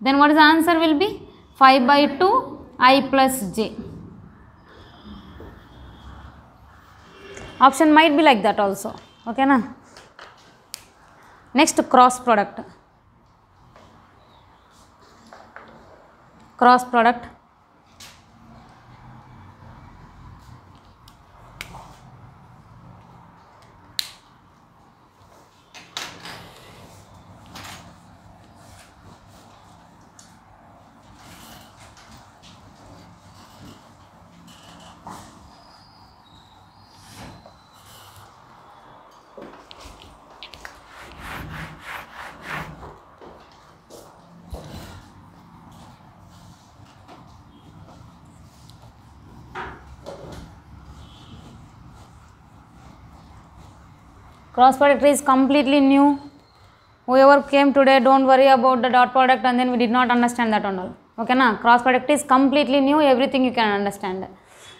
Then what is the answer will be? 5 by 2 i plus j. option might be like that also okay na next cross product cross product Cross product is completely new. Whoever came today, don't worry about the dot product and then we did not understand that on all. Okay, na? Cross product is completely new, everything you can understand.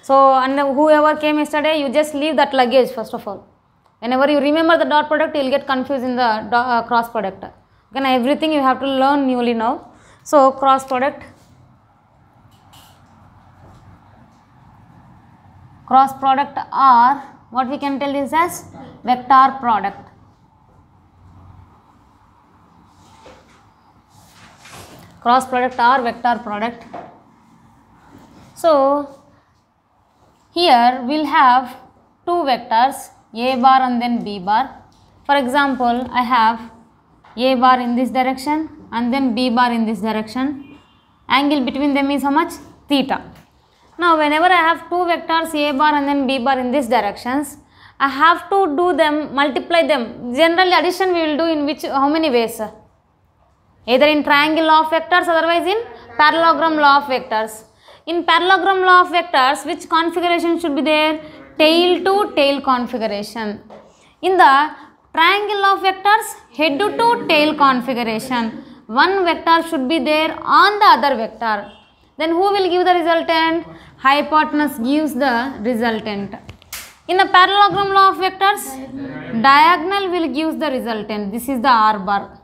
So, and whoever came yesterday, you just leave that luggage first of all. Whenever you remember the dot product, you will get confused in the uh, cross product. Okay, everything you have to learn newly now. So, cross product cross product are what we can tell is as vector product. Cross product or vector product. So, here we will have two vectors a bar and then b bar. For example, I have a bar in this direction and then b bar in this direction. Angle between them is how much? Theta. Now whenever I have two vectors a bar and then b bar in these directions, I have to do them, multiply them. Generally addition we will do in which, how many ways? Either in triangle law of vectors otherwise in parallelogram law of vectors. In parallelogram law of vectors which configuration should be there? Tail to tail configuration. In the triangle law of vectors head to tail configuration. One vector should be there on the other vector. Then who will give the resultant? Hypotenuse gives the resultant. In the parallelogram law of vectors, diagonal, will give the resultant. This is the R bar.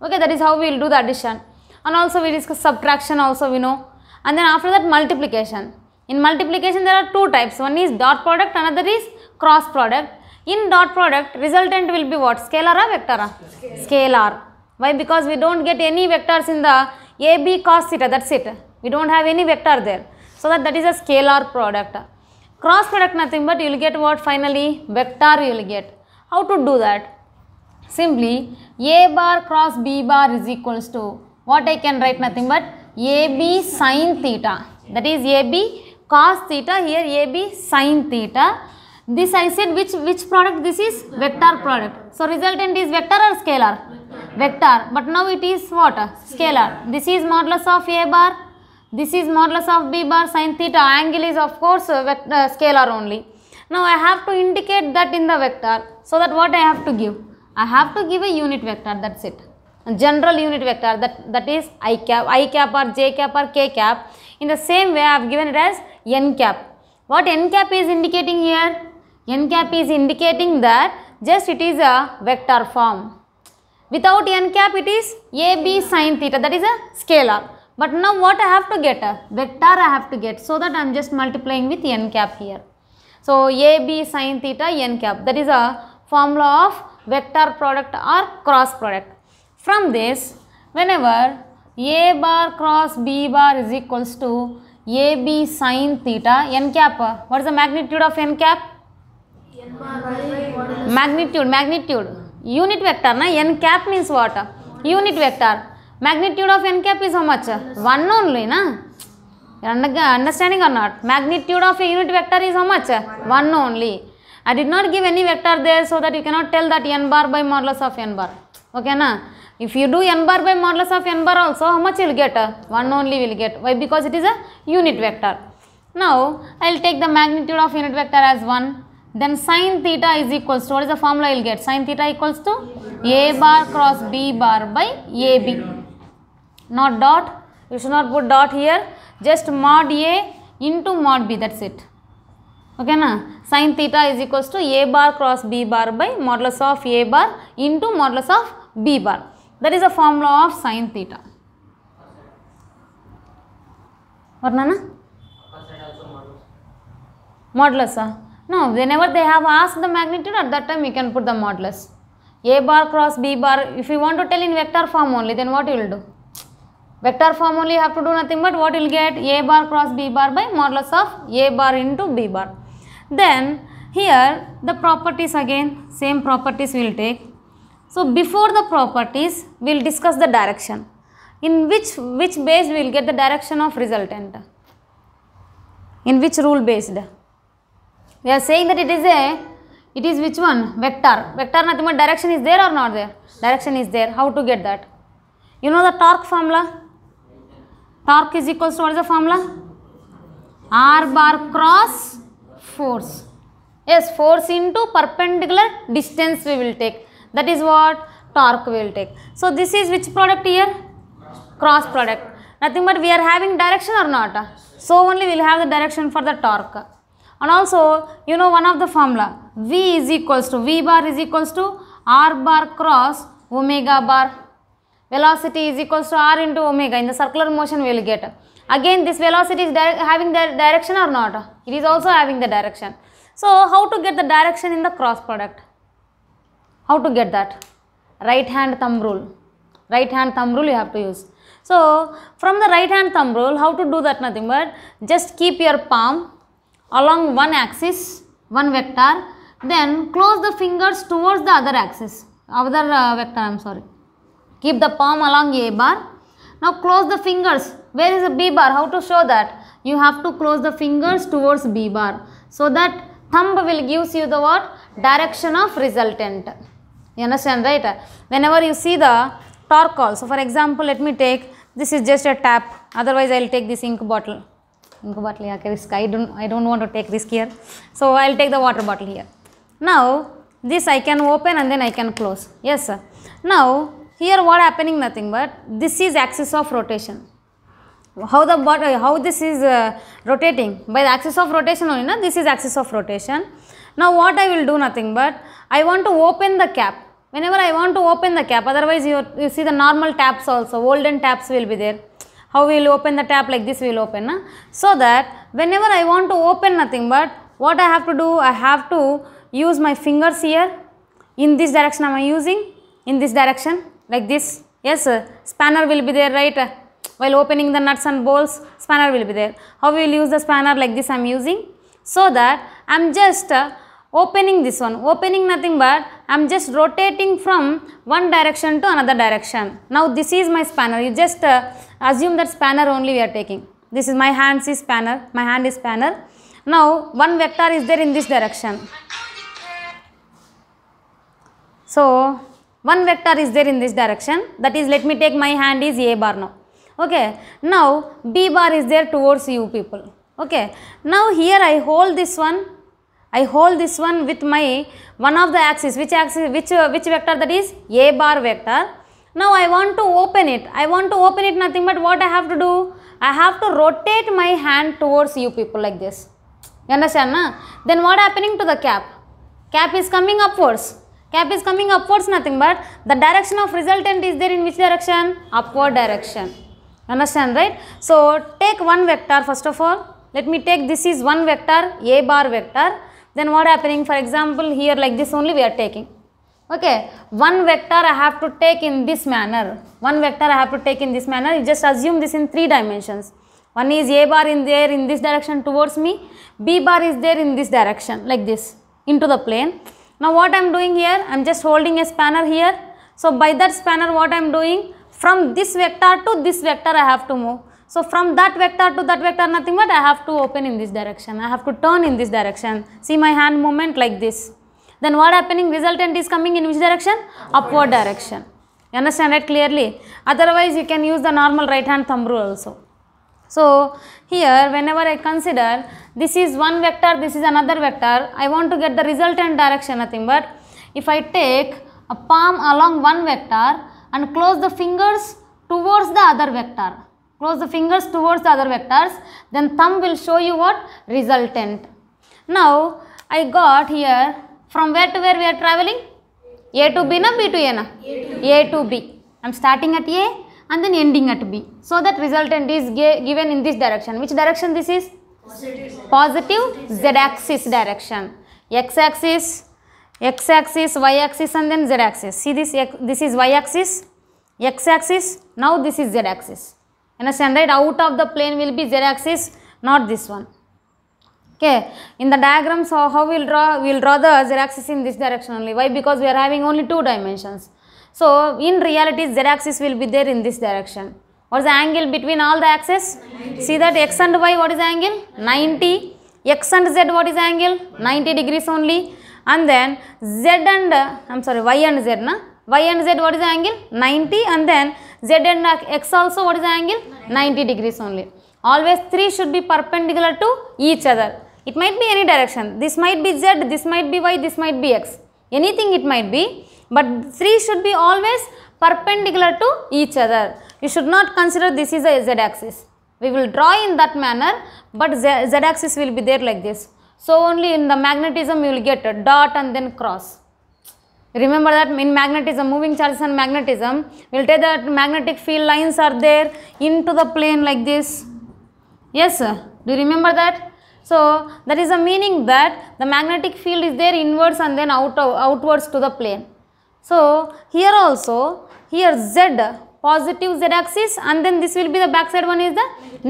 Okay, that is how we will do the addition. And also we discuss subtraction also we know. And then after that multiplication. In multiplication there are two types. One is dot product, another is cross product. In dot product, resultant will be what? Scalar or vector? Scalar. Why? Because we don't get any vectors in the AB cos theta. That's it. We don't have any vector there. So that that is a scalar product. Cross product nothing but you will get what finally? Vector you will get. How to do that? Simply A bar cross B bar is equals to what I can write nothing but AB sine theta. That is AB cos theta here AB sine theta. This I said which, which product this is? Vector product. So resultant is vector or scalar? Vector. But now it is what? Scalar. This is modulus of A bar this is modulus of b bar sine theta. Angle is of course uh, vector, uh, scalar only. Now I have to indicate that in the vector. So that what I have to give? I have to give a unit vector. That's it. A general unit vector that, that is i cap, i cap or j cap or k cap. In the same way I have given it as n cap. What n cap is indicating here? n cap is indicating that just it is a vector form. Without n cap it is ab sine theta that is a scalar. But now what I have to get? A vector I have to get so that I am just multiplying with n cap here. So AB sine theta n cap that is a formula of vector product or cross product. From this whenever A bar cross B bar is equals to AB sine theta n cap what is the magnitude of n cap? Magnitude, magnitude. Unit vector na n cap means what? Unit vector magnitude of n cap is how much? 1 only, na? Understanding or not? Magnitude of a unit vector is how much? 1, only. I did not give any vector there so that you cannot tell that n bar by modulus of n bar. Okay, na? If you do n bar by modulus of n bar also, how much you will get? 1 only will get. Why? Because it is a unit vector. Now, I will take the magnitude of unit vector as 1 then sine theta is equals to what is the formula you will get sine theta equals to a bar cross b bar by ab not dot you should not put dot here just mod a into mod b that's it okay na sin theta is equals to a bar cross b bar by modulus of a bar into modulus of b bar that is the formula of sin theta Or na? modulus ah no whenever they have asked the magnitude at that time you can put the modulus a bar cross b bar if you want to tell in vector form only then what you will do Vector form only you have to do nothing but what you will get a bar cross b bar by modulus of a bar into b bar. Then here the properties again same properties we will take. So before the properties we will discuss the direction in which which base we will get the direction of resultant in which rule based we are saying that it is a it is which one vector vector nothing but direction is there or not there direction is there how to get that you know the torque formula torque is equal to what is the formula r bar cross force yes force into perpendicular distance we will take that is what torque we will take so this is which product here cross product nothing but we are having direction or not so only we will have the direction for the torque and also you know one of the formula v is equals to v bar is equals to r bar cross omega bar velocity is equals to r into omega in the circular motion we will get. Again this velocity is having the direction or not? It is also having the direction. So how to get the direction in the cross product? How to get that? Right hand thumb rule. Right hand thumb rule you have to use. So from the right hand thumb rule how to do that nothing but just keep your palm along one axis, one vector then close the fingers towards the other axis, other uh, vector I am sorry. Keep the palm along A bar. Now close the fingers. Where is the B bar? How to show that? You have to close the fingers towards B bar. So that thumb will gives you the what? Direction of resultant. You understand right? Whenever you see the torque So for example, let me take, this is just a tap. Otherwise, I will take this ink bottle. Ink bottle, okay, risk. I don't, I don't want to take risk here. So I will take the water bottle here. Now, this I can open and then I can close. Yes, sir. Now, here what happening nothing but this is axis of rotation how the how this is uh, rotating by the axis of rotation only na this is axis of rotation now what i will do nothing but i want to open the cap whenever i want to open the cap otherwise you you see the normal taps also olden taps will be there how we will open the tap like this we will open na? so that whenever i want to open nothing but what i have to do i have to use my fingers here in this direction am i using in this direction like this yes spanner will be there right while opening the nuts and bolts spanner will be there how we will use the spanner like this i am using so that i am just uh, opening this one opening nothing but i am just rotating from one direction to another direction now this is my spanner you just uh, assume that spanner only we are taking this is my hand is spanner my hand is spanner now one vector is there in this direction so one vector is there in this direction that is let me take my hand is a bar now okay now b bar is there towards you people okay now here i hold this one i hold this one with my one of the axis which axis which uh, which vector that is a bar vector now i want to open it i want to open it nothing but what i have to do i have to rotate my hand towards you people like this you understand na? then what happening to the cap cap is coming upwards cap is coming upwards nothing but the direction of resultant is there in which direction? Upward direction. Understand right? So take one vector first of all. Let me take this is one vector A bar vector. Then what happening for example here like this only we are taking. Okay, one vector I have to take in this manner. One vector I have to take in this manner. You just assume this in three dimensions. One is A bar in there in this direction towards me. B bar is there in this direction like this into the plane. Now what I am doing here? I am just holding a spanner here. So by that spanner what I am doing? From this vector to this vector I have to move. So from that vector to that vector nothing but I have to open in this direction. I have to turn in this direction. See my hand movement like this. Then what happening resultant is coming in which direction? Upward direction. You understand it clearly? Otherwise you can use the normal right hand thumb rule also. So, here whenever I consider this is one vector, this is another vector, I want to get the resultant direction nothing but if I take a palm along one vector and close the fingers towards the other vector, close the fingers towards the other vectors, then thumb will show you what resultant. Now, I got here from where to where we are traveling? A to B na B to A na? A to B. I am starting at A, and then ending at B. So that resultant is given in this direction. Which direction this is? Positive, Positive Z axis direction. X axis, X axis, Y axis and then Z axis. See this, this is Y axis, X axis, now this is Z axis. Understand right? Out of the plane will be Z axis, not this one. Okay, in the diagram, so how we'll draw, we'll draw the z axis in this direction only. Why? Because we are having only two dimensions. So, in reality z axis will be there in this direction. What is the angle between all the axes? 90. See that x and y what is the angle? 90. x and z what is the angle? 90 degrees only. And then z and, I am sorry, y and z na? y and z what is the angle? 90 and then z and x also what is the angle? 90 degrees only. Always 3 should be perpendicular to each other. It might be any direction. This might be z, this might be y, this might be x. Anything it might be but 3 should be always perpendicular to each other. You should not consider this is a z-axis. We will draw in that manner but z-axis will be there like this. So only in the magnetism you will get a dot and then cross. Remember that in magnetism, moving charges and magnetism, we will take that magnetic field lines are there into the plane like this. Yes, do you remember that? So, that is a meaning that the magnetic field is there inwards and then out, outwards to the plane. So, here also here z positive z axis and then this will be the back side one is the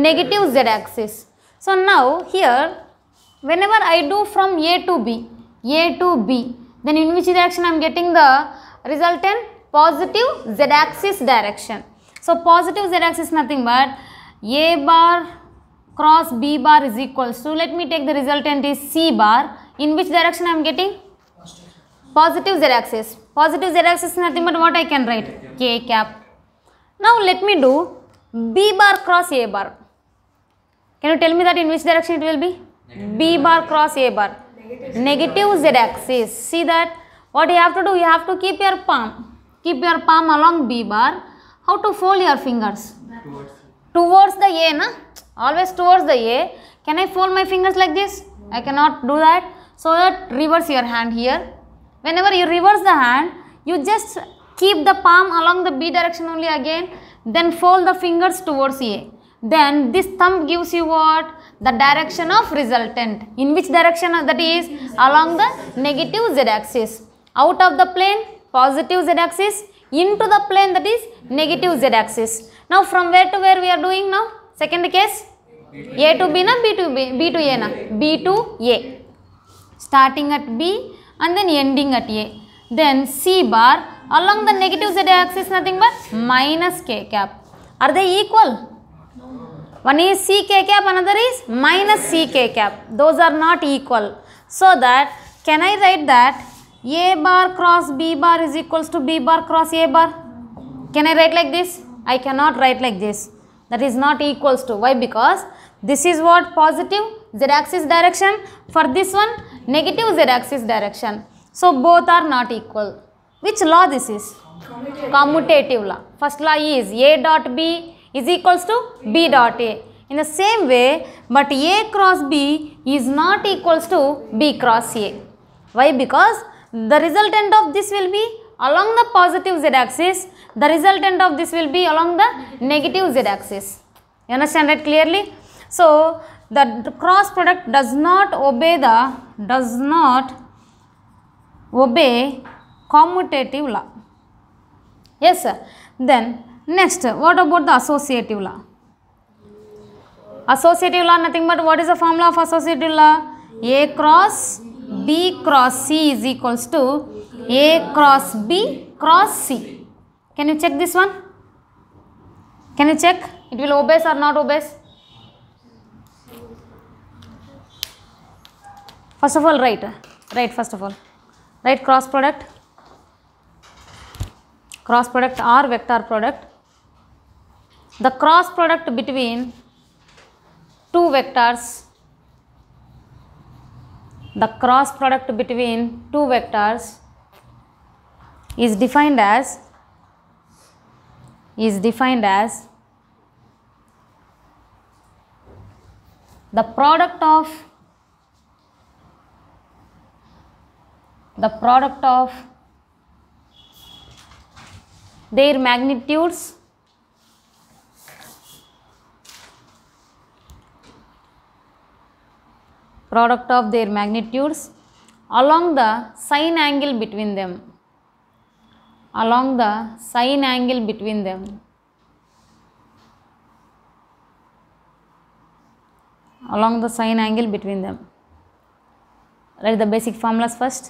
negative z axis. So, now here whenever I do from A to B, A to B then in which direction I am getting the resultant positive z axis direction. So, positive z axis nothing but A bar cross B bar is equal. So let me take the resultant is C bar in which direction I am getting positive z axis Positive z-axis is nothing but what I can write? K cap. Now let me do B bar cross A bar. Can you tell me that in which direction it will be? B bar cross A bar. Negative, Negative z-axis. See that? What you have to do? You have to keep your palm. Keep your palm along B bar. How to fold your fingers? Towards, towards the A, na? Always towards the A. Can I fold my fingers like this? I cannot do that. So that reverse your hand here. Whenever you reverse the hand, you just keep the palm along the B direction only again. Then fold the fingers towards A. Then this thumb gives you what? The direction of resultant. In which direction that is? Along the negative Z axis. Out of the plane, positive Z axis. Into the plane that is negative Z axis. Now from where to where we are doing now? Second case? A to B na B to B, B to A na B to A. Starting at B, and then ending at A. Then C bar along the negative z axis nothing but minus k cap. Are they equal? One is C k cap, another is minus C k cap. Those are not equal. So that, can I write that A bar cross B bar is equals to B bar cross A bar? Can I write like this? I cannot write like this. That is not equals to. Why? Because this is what positive z axis direction. For this one, negative z-axis direction. So both are not equal. Which law this is? Commutative, Commutative law. First law is A dot B is equals to B dot A. In the same way, but A cross B is not equals to B cross A. Why? Because the resultant of this will be along the positive z-axis, the resultant of this will be along the negative z-axis. You understand that clearly? So, the cross product does not obey the does not obey commutative law yes sir. then next what about the associative law associative law nothing but what is the formula of associative law a cross b cross c is equals to a cross b cross c can you check this one can you check it will obey or not obey? First of all, write. Write first of all. Write cross product. Cross product or vector product. The cross product between two vectors. The cross product between two vectors is defined as is defined as the product of the product of their magnitudes product of their magnitudes along the sine angle between them along the sine angle between them along the sine angle between them let the basic formulas first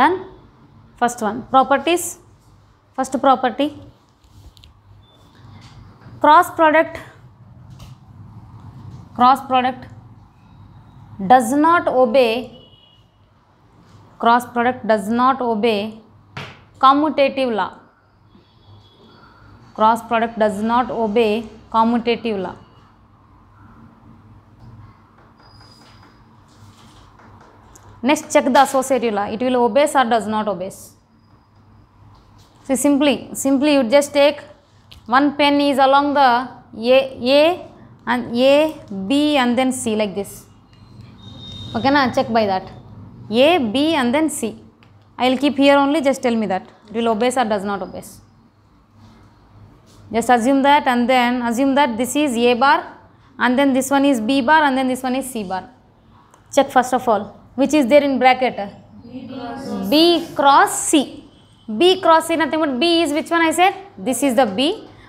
done first one properties first property cross product cross product does not obey cross product does not obey commutative law cross product does not obey commutative law Next, check the associatorula. It will obeys or does not obeys. See, simply, simply you just take one pen is along the A, A and A, B and then C like this. Okay, na? check by that. A, B and then C. I will keep here only, just tell me that. It will obeys or does not obeys. Just assume that and then assume that this is A bar and then this one is B bar and then this one is C bar. Check first of all. which is there in bracket b cross, c b cross c nothing but b is which one i said this is the b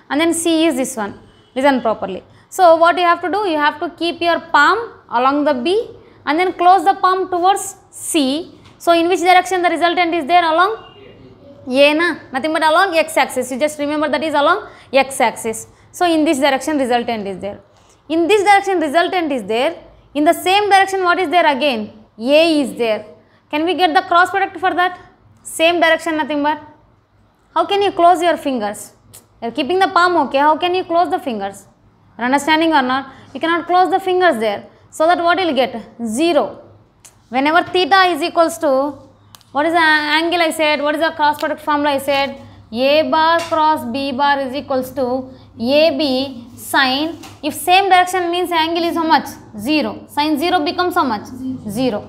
and then c is this one listen properly so what you have to do you have to keep your palm along the b and then close the palm towards c so in which direction the resultant is there along a na nothing but along x axis you just remember that is along x axis so in this direction resultant is there in this direction resultant is there in the same direction what is there again a is there. Can we get the cross product for that? Same direction nothing but. How can you close your fingers? You are keeping the palm okay. How can you close the fingers? You're understanding or not? You cannot close the fingers there. So that what you'll get? 0. Whenever theta is equals to, what is the angle I said? What is the cross product formula I said? A bar cross B bar is equals to AB sine, if same direction means angle is how much? 0. Sine 0 becomes how much? 0.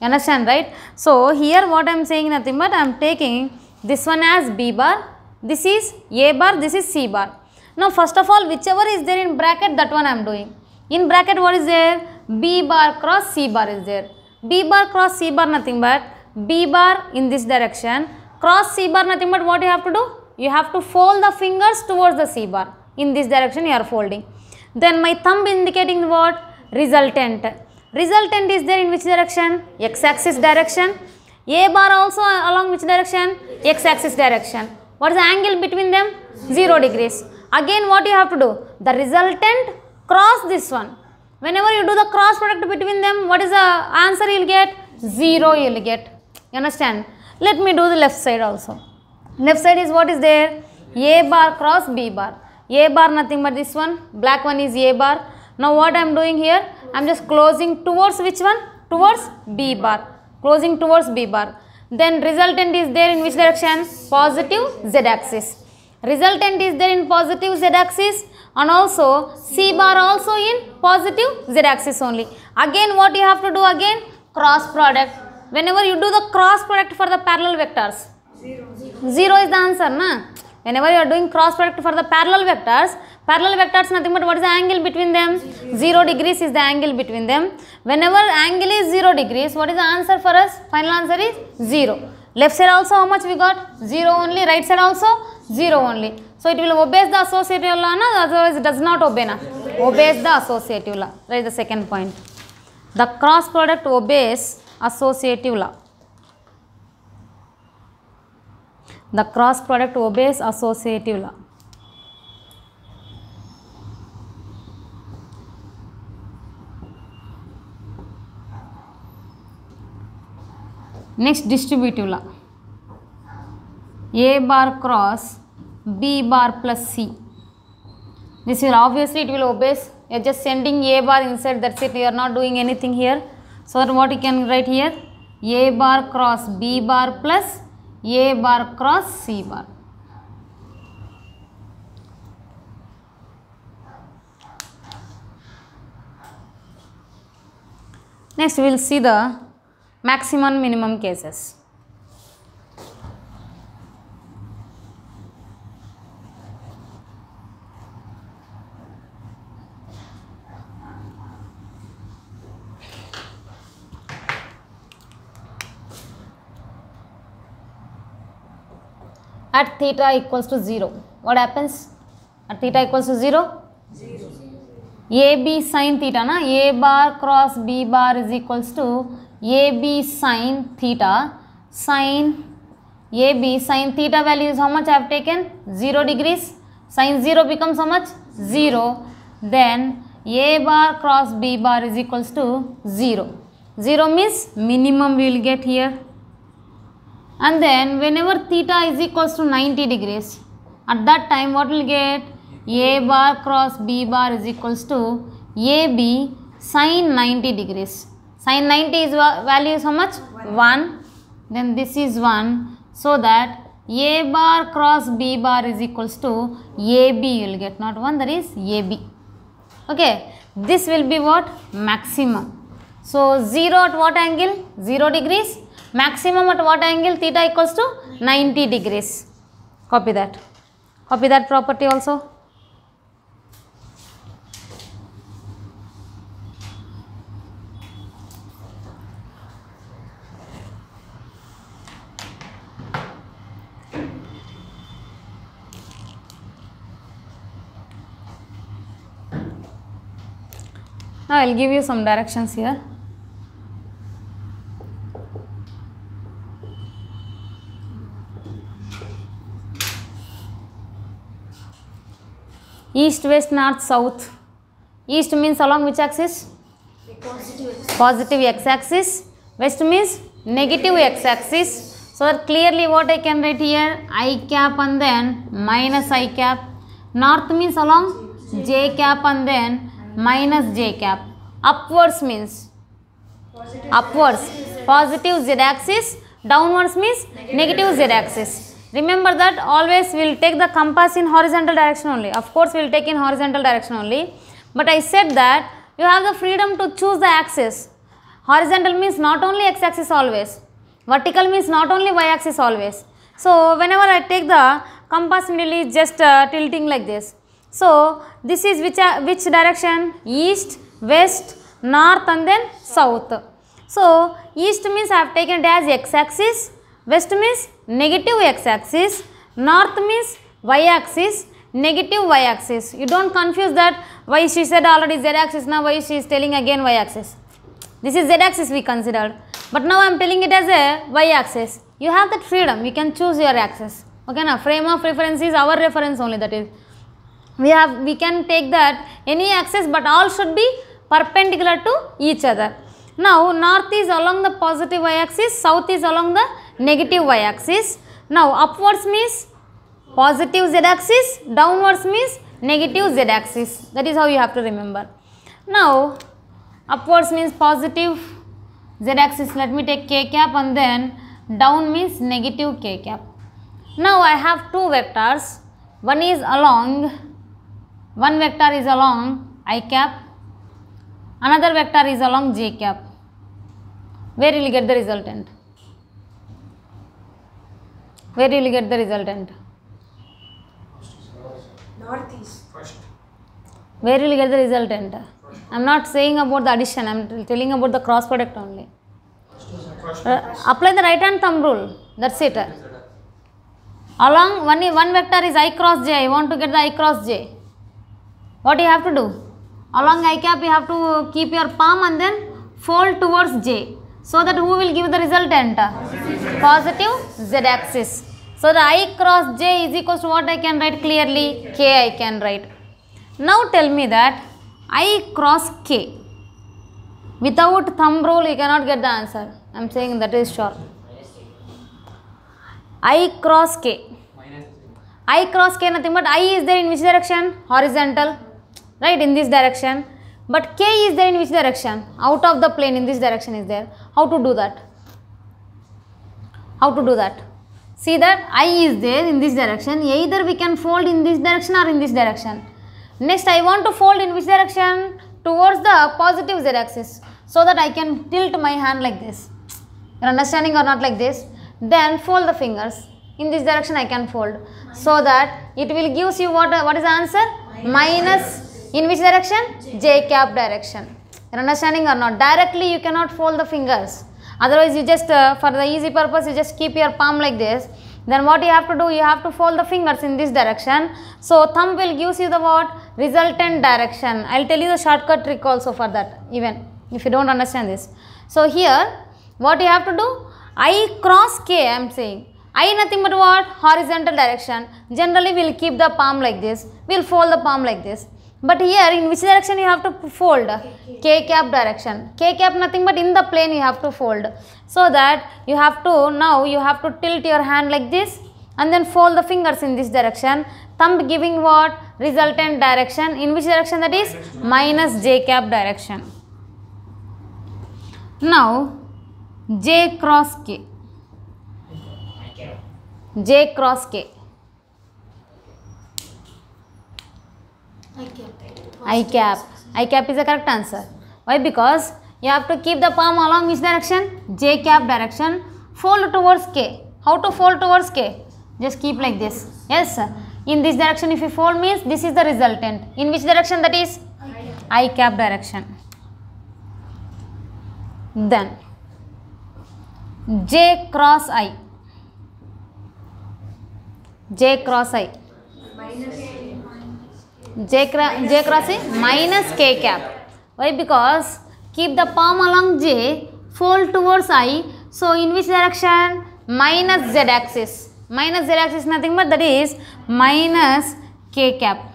You understand right? So, here what I am saying nothing but I am taking this one as B bar, this is A bar, this is C bar. Now, first of all whichever is there in bracket that one I am doing. In bracket what is there? B bar cross C bar is there. B bar cross C bar nothing but B bar in this direction, cross C bar nothing but what you have to do? You have to fold the fingers towards the C bar in this direction you are folding then my thumb indicating what resultant resultant is there in which direction x axis direction a bar also along which direction x axis direction what is the angle between them 0 degrees again what you have to do the resultant cross this one whenever you do the cross product between them what is the answer you'll get 0 you'll get you understand let me do the left side also left side is what is there a bar cross b bar a bar nothing but this one. Black one is A bar. Now what I am doing here? I am just closing towards which one? Towards B bar. Closing towards B bar. Then resultant is there in which direction? Positive Z axis. Resultant is there in positive Z axis and also C bar also in positive Z axis only. Again what you have to do again? Cross product. Whenever you do the cross product for the parallel vectors. Zero. Zero is the answer, na? Whenever you are doing cross product for the parallel vectors, parallel vectors nothing but what is the angle between them? 0 degrees is the angle between them. Whenever angle is 0 degrees, what is the answer for us? Final answer is 0. Left side also how much we got? 0 only. Right side also 0 only. So it will obey the associative law, na? otherwise it does not obey. Na? Obeys the associative law. Right, the second point. The cross product obeys associative law. The cross product obeys associative law. Next distributive law. A bar cross B bar plus C. This will obviously it will obey. You are just sending A bar inside that's it. You are not doing anything here. So what you can write here? A bar cross B bar plus ये bar cross C bar next we will see the maximum minimum cases at theta equals to 0 what happens at theta equals to 0 A B sine theta ना A bar cross B bar is equals to A B sine theta sine A B sine theta value is how much have taken zero degrees sine zero becomes how much zero then A bar cross B bar is equals to zero zero means minimum we will get here and then whenever theta is equals to 90 degrees at that time what will get a bar cross b bar is equals to ab sine 90 degrees sine 90 is value is how much 1 then this is 1 so that a bar cross b bar is equals to ab you will get not 1 that is ab okay this will be what maximum so 0 at what angle 0 degrees maximum at what angle theta equals to 90 degrees. Copy that. Copy that property also. Now I will give you some directions here. East, west, north, south. East means along which axis? Positive x-axis. West means negative x-axis. So clearly what I can write here, i cap and then minus i cap. North means along j cap and then minus j cap. Upwards means upwards, positive z-axis. Downwards means negative z-axis. Remember that always we will take the compass in horizontal direction only. Of course, we will take in horizontal direction only. But I said that you have the freedom to choose the axis. Horizontal means not only x axis always. Vertical means not only y axis always. So, whenever I take the compass nearly just uh, tilting like this. So, this is which, uh, which direction? East, west, north and then south. So, east means I have taken it as x axis West means negative x-axis, north means y-axis, negative y-axis. You don't confuse that why she said already z-axis, now why she is telling again y-axis. This is z-axis we considered. But now I am telling it as a y-axis. You have that freedom, you can choose your axis. Okay, now frame of reference is our reference only that is. We have, we can take that any axis but all should be perpendicular to each other. Now, north is along the positive y-axis, south is along the negative y axis. Now upwards means positive z axis, downwards means negative z axis. That is how you have to remember. Now upwards means positive z axis. Let me take k cap and then down means negative k cap. Now I have two vectors. One is along, one vector is along i cap, another vector is along j cap where you will get the resultant. Where will you get the resultant? Northeast. Where will you get the resultant? I am not saying about the addition, I am telling about the cross product only. Uh, apply the right hand thumb rule, that's it. Along one, one vector is i cross j, I want to get the i cross j. What you have to do? Along i cap you have to keep your palm and then fold towards j. So that who will give the resultant? Uh, positive, Positive z axis. So the i cross j is equals to what I can write clearly? K I can write. Now tell me that i cross k. Without thumb rule you cannot get the answer. I am saying that is sure. i cross k. i cross k nothing but i is there in which direction? Horizontal. Right in this direction. But k is there in which direction? Out of the plane in this direction is there how to do that how to do that see that i is there in this direction either we can fold in this direction or in this direction next i want to fold in which direction towards the positive z axis so that i can tilt my hand like this you're understanding or not like this then fold the fingers in this direction I can fold minus. so that it will gives you what what is the answer minus, minus in which direction j, j cap direction you're understanding or not? Directly you cannot fold the fingers. Otherwise you just, uh, for the easy purpose, you just keep your palm like this. Then what you have to do? You have to fold the fingers in this direction. So thumb will gives you the what? Resultant direction. I'll tell you the shortcut trick also for that even if you don't understand this. So here what you have to do? I cross K I am saying. I nothing but what? Horizontal direction. Generally we will keep the palm like this. We will fold the palm like this. But here in which direction you have to fold? K cap direction. K cap nothing but in the plane you have to fold. So that you have to, now you have to tilt your hand like this and then fold the fingers in this direction. Thumb giving what? Resultant direction. In which direction that is? Minus J cap direction. Now, J cross K. J cross K. I cap I cap is the correct answer why because you have to keep the palm along this direction J cap direction fold towards K how to fold towards K just keep like this yes in this direction if you fold means this is the resultant in which direction that is I cap direction then J cross I J cross I j, j cross A minus k cap. Why? Because keep the palm along j, fold towards i. So, in which direction? Minus z axis. Minus z axis nothing but that is minus k cap.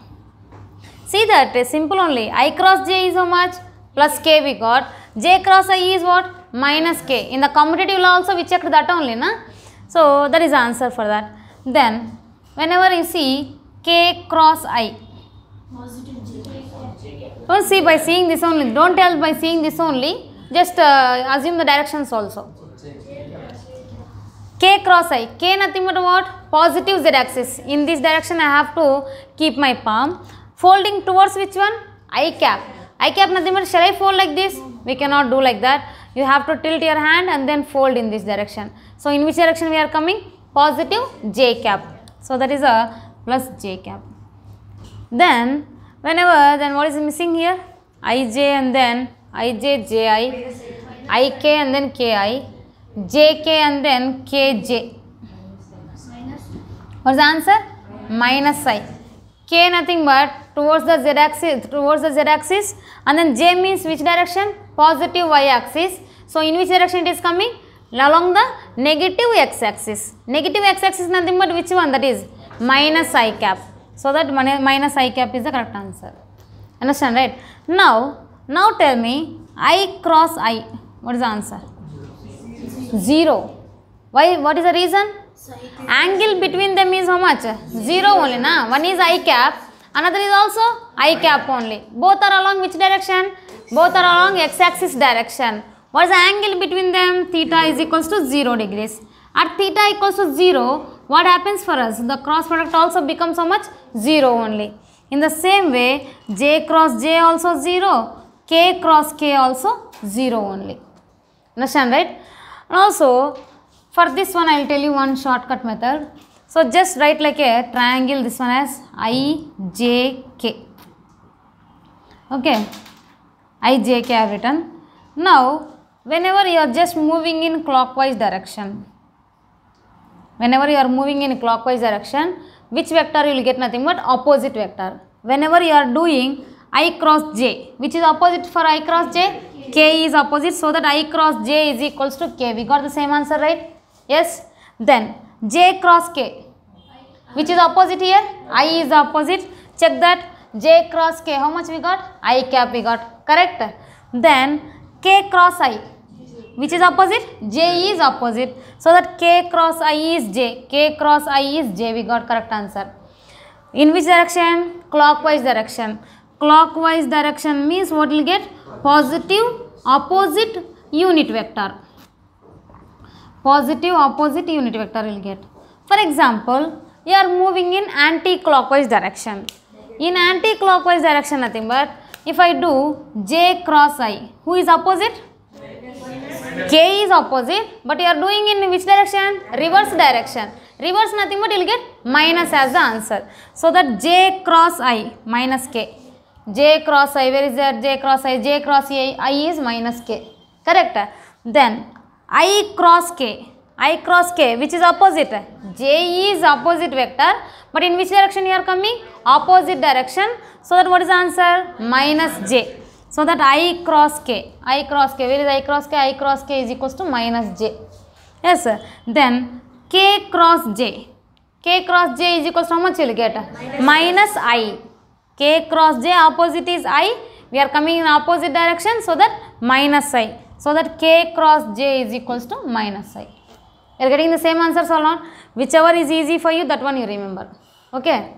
See that uh, simple only. i cross j is how much? Plus k we got. j cross i is what? Minus k. In the commutative law also we checked that only. Na? So, that is answer for that. Then, whenever you see k cross i, don't see by seeing this only, don't tell by seeing this only, just uh, assume the directions also. K cross I, K nothing but what? Positive Z axis. In this direction I have to keep my palm. Folding towards which one? I cap. I cap nothing but shall I fold like this? We cannot do like that. You have to tilt your hand and then fold in this direction. So, in which direction we are coming? Positive J cap. So, that is a plus J cap. Then Whenever then what is missing here? Ij and then Ij, Ji, Ik and then Ki, Jk and then Kj. What's the answer? Minus i. K nothing but towards the z axis, towards the z axis and then J means which direction? Positive y axis. So, in which direction it is coming? Along the negative x axis. Negative x axis nothing but which one that is? Minus i cap. So that minus i cap is the correct answer. Understand right? Now, now tell me i cross i. What is the answer? Zero. Why? What is the reason? Angle between them is how much? Zero only. Na? One is i cap. Another is also i cap only. Both are along which direction? Both are along x axis direction. What is the angle between them? Theta is equals to 0 degrees. At theta equals to 0, what happens for us? The cross product also becomes so much? 0 only. In the same way, J cross J also 0, K cross K also 0 only. Understand right? And also, for this one I will tell you one shortcut method. So, just write like a triangle this one as I, J, K. Okay. I, J, K I have written. Now, whenever you are just moving in clockwise direction, whenever you are moving in clockwise direction which vector you will get nothing but opposite vector whenever you are doing i cross j which is opposite for i cross j k is opposite so that i cross j is equals to k we got the same answer right yes then j cross k which is opposite here i is opposite check that j cross k how much we got i cap we got correct then k cross i which is opposite j is opposite so that k cross i is j k cross i is j we got correct answer in which direction clockwise direction clockwise direction means what will get positive opposite unit vector positive opposite unit vector will get for example you are moving in anti clockwise direction in anti clockwise direction nothing but if i do j cross i who is opposite k is opposite but you are doing in which direction reverse direction reverse nothing but you'll get minus as the answer so that j cross i minus k j cross i where is there j cross i j cross i i is minus k correct then i cross k i cross k which is opposite j is opposite vector but in which direction you are coming opposite direction so that what is the answer minus j So that i cross k, i cross k, where is i cross k? i cross k is equals to minus j. Yes, then k cross j, k cross j is equals to how much you will get? Minus, minus i. k cross j opposite is i, we are coming in opposite direction so that minus i. So that k cross j is equals to minus i. You are getting the same answers or not? Whichever is easy for you, that one you remember. Okay.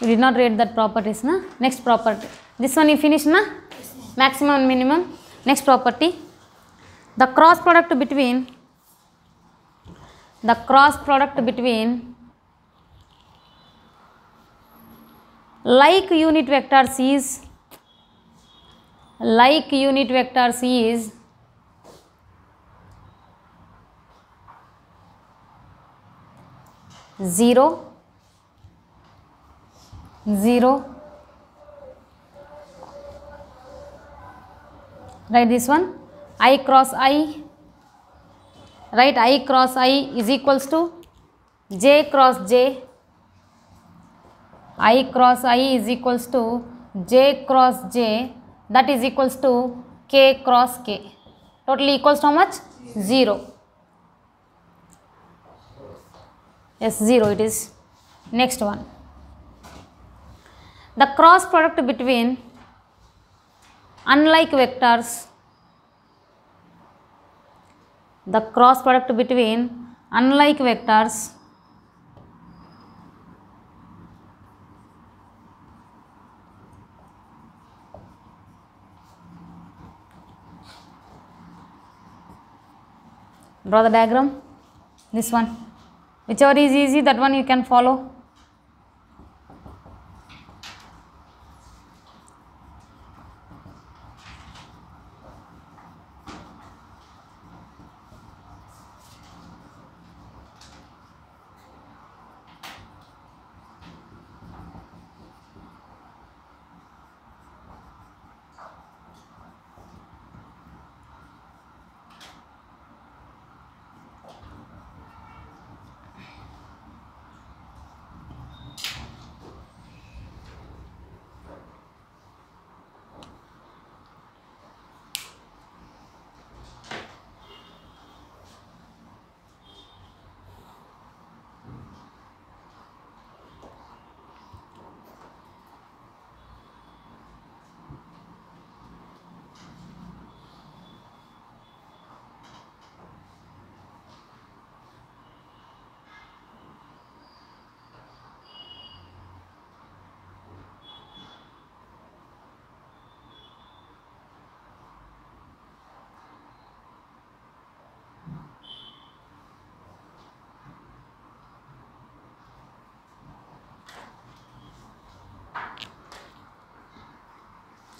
You did not read that properties, na? Next property. This one you finish, na? Maximum and minimum. Next property. The cross product between the cross product between like unit vectors is like unit vectors is zero 0 write this one i cross i write i cross i is equals to j cross j i cross i is equals to j cross j that is equals to k cross k totally equals to how much 0 yes 0 it is next one the cross product between unlike vectors the cross product between unlike vectors draw the diagram this one whichever is easy that one you can follow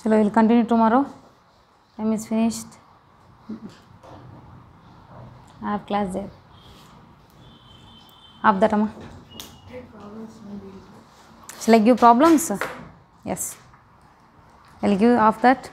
So we'll continue tomorrow. Time is finished. I have class there. Up that, Amma. Shall I give problems? Yes. I'll give off that.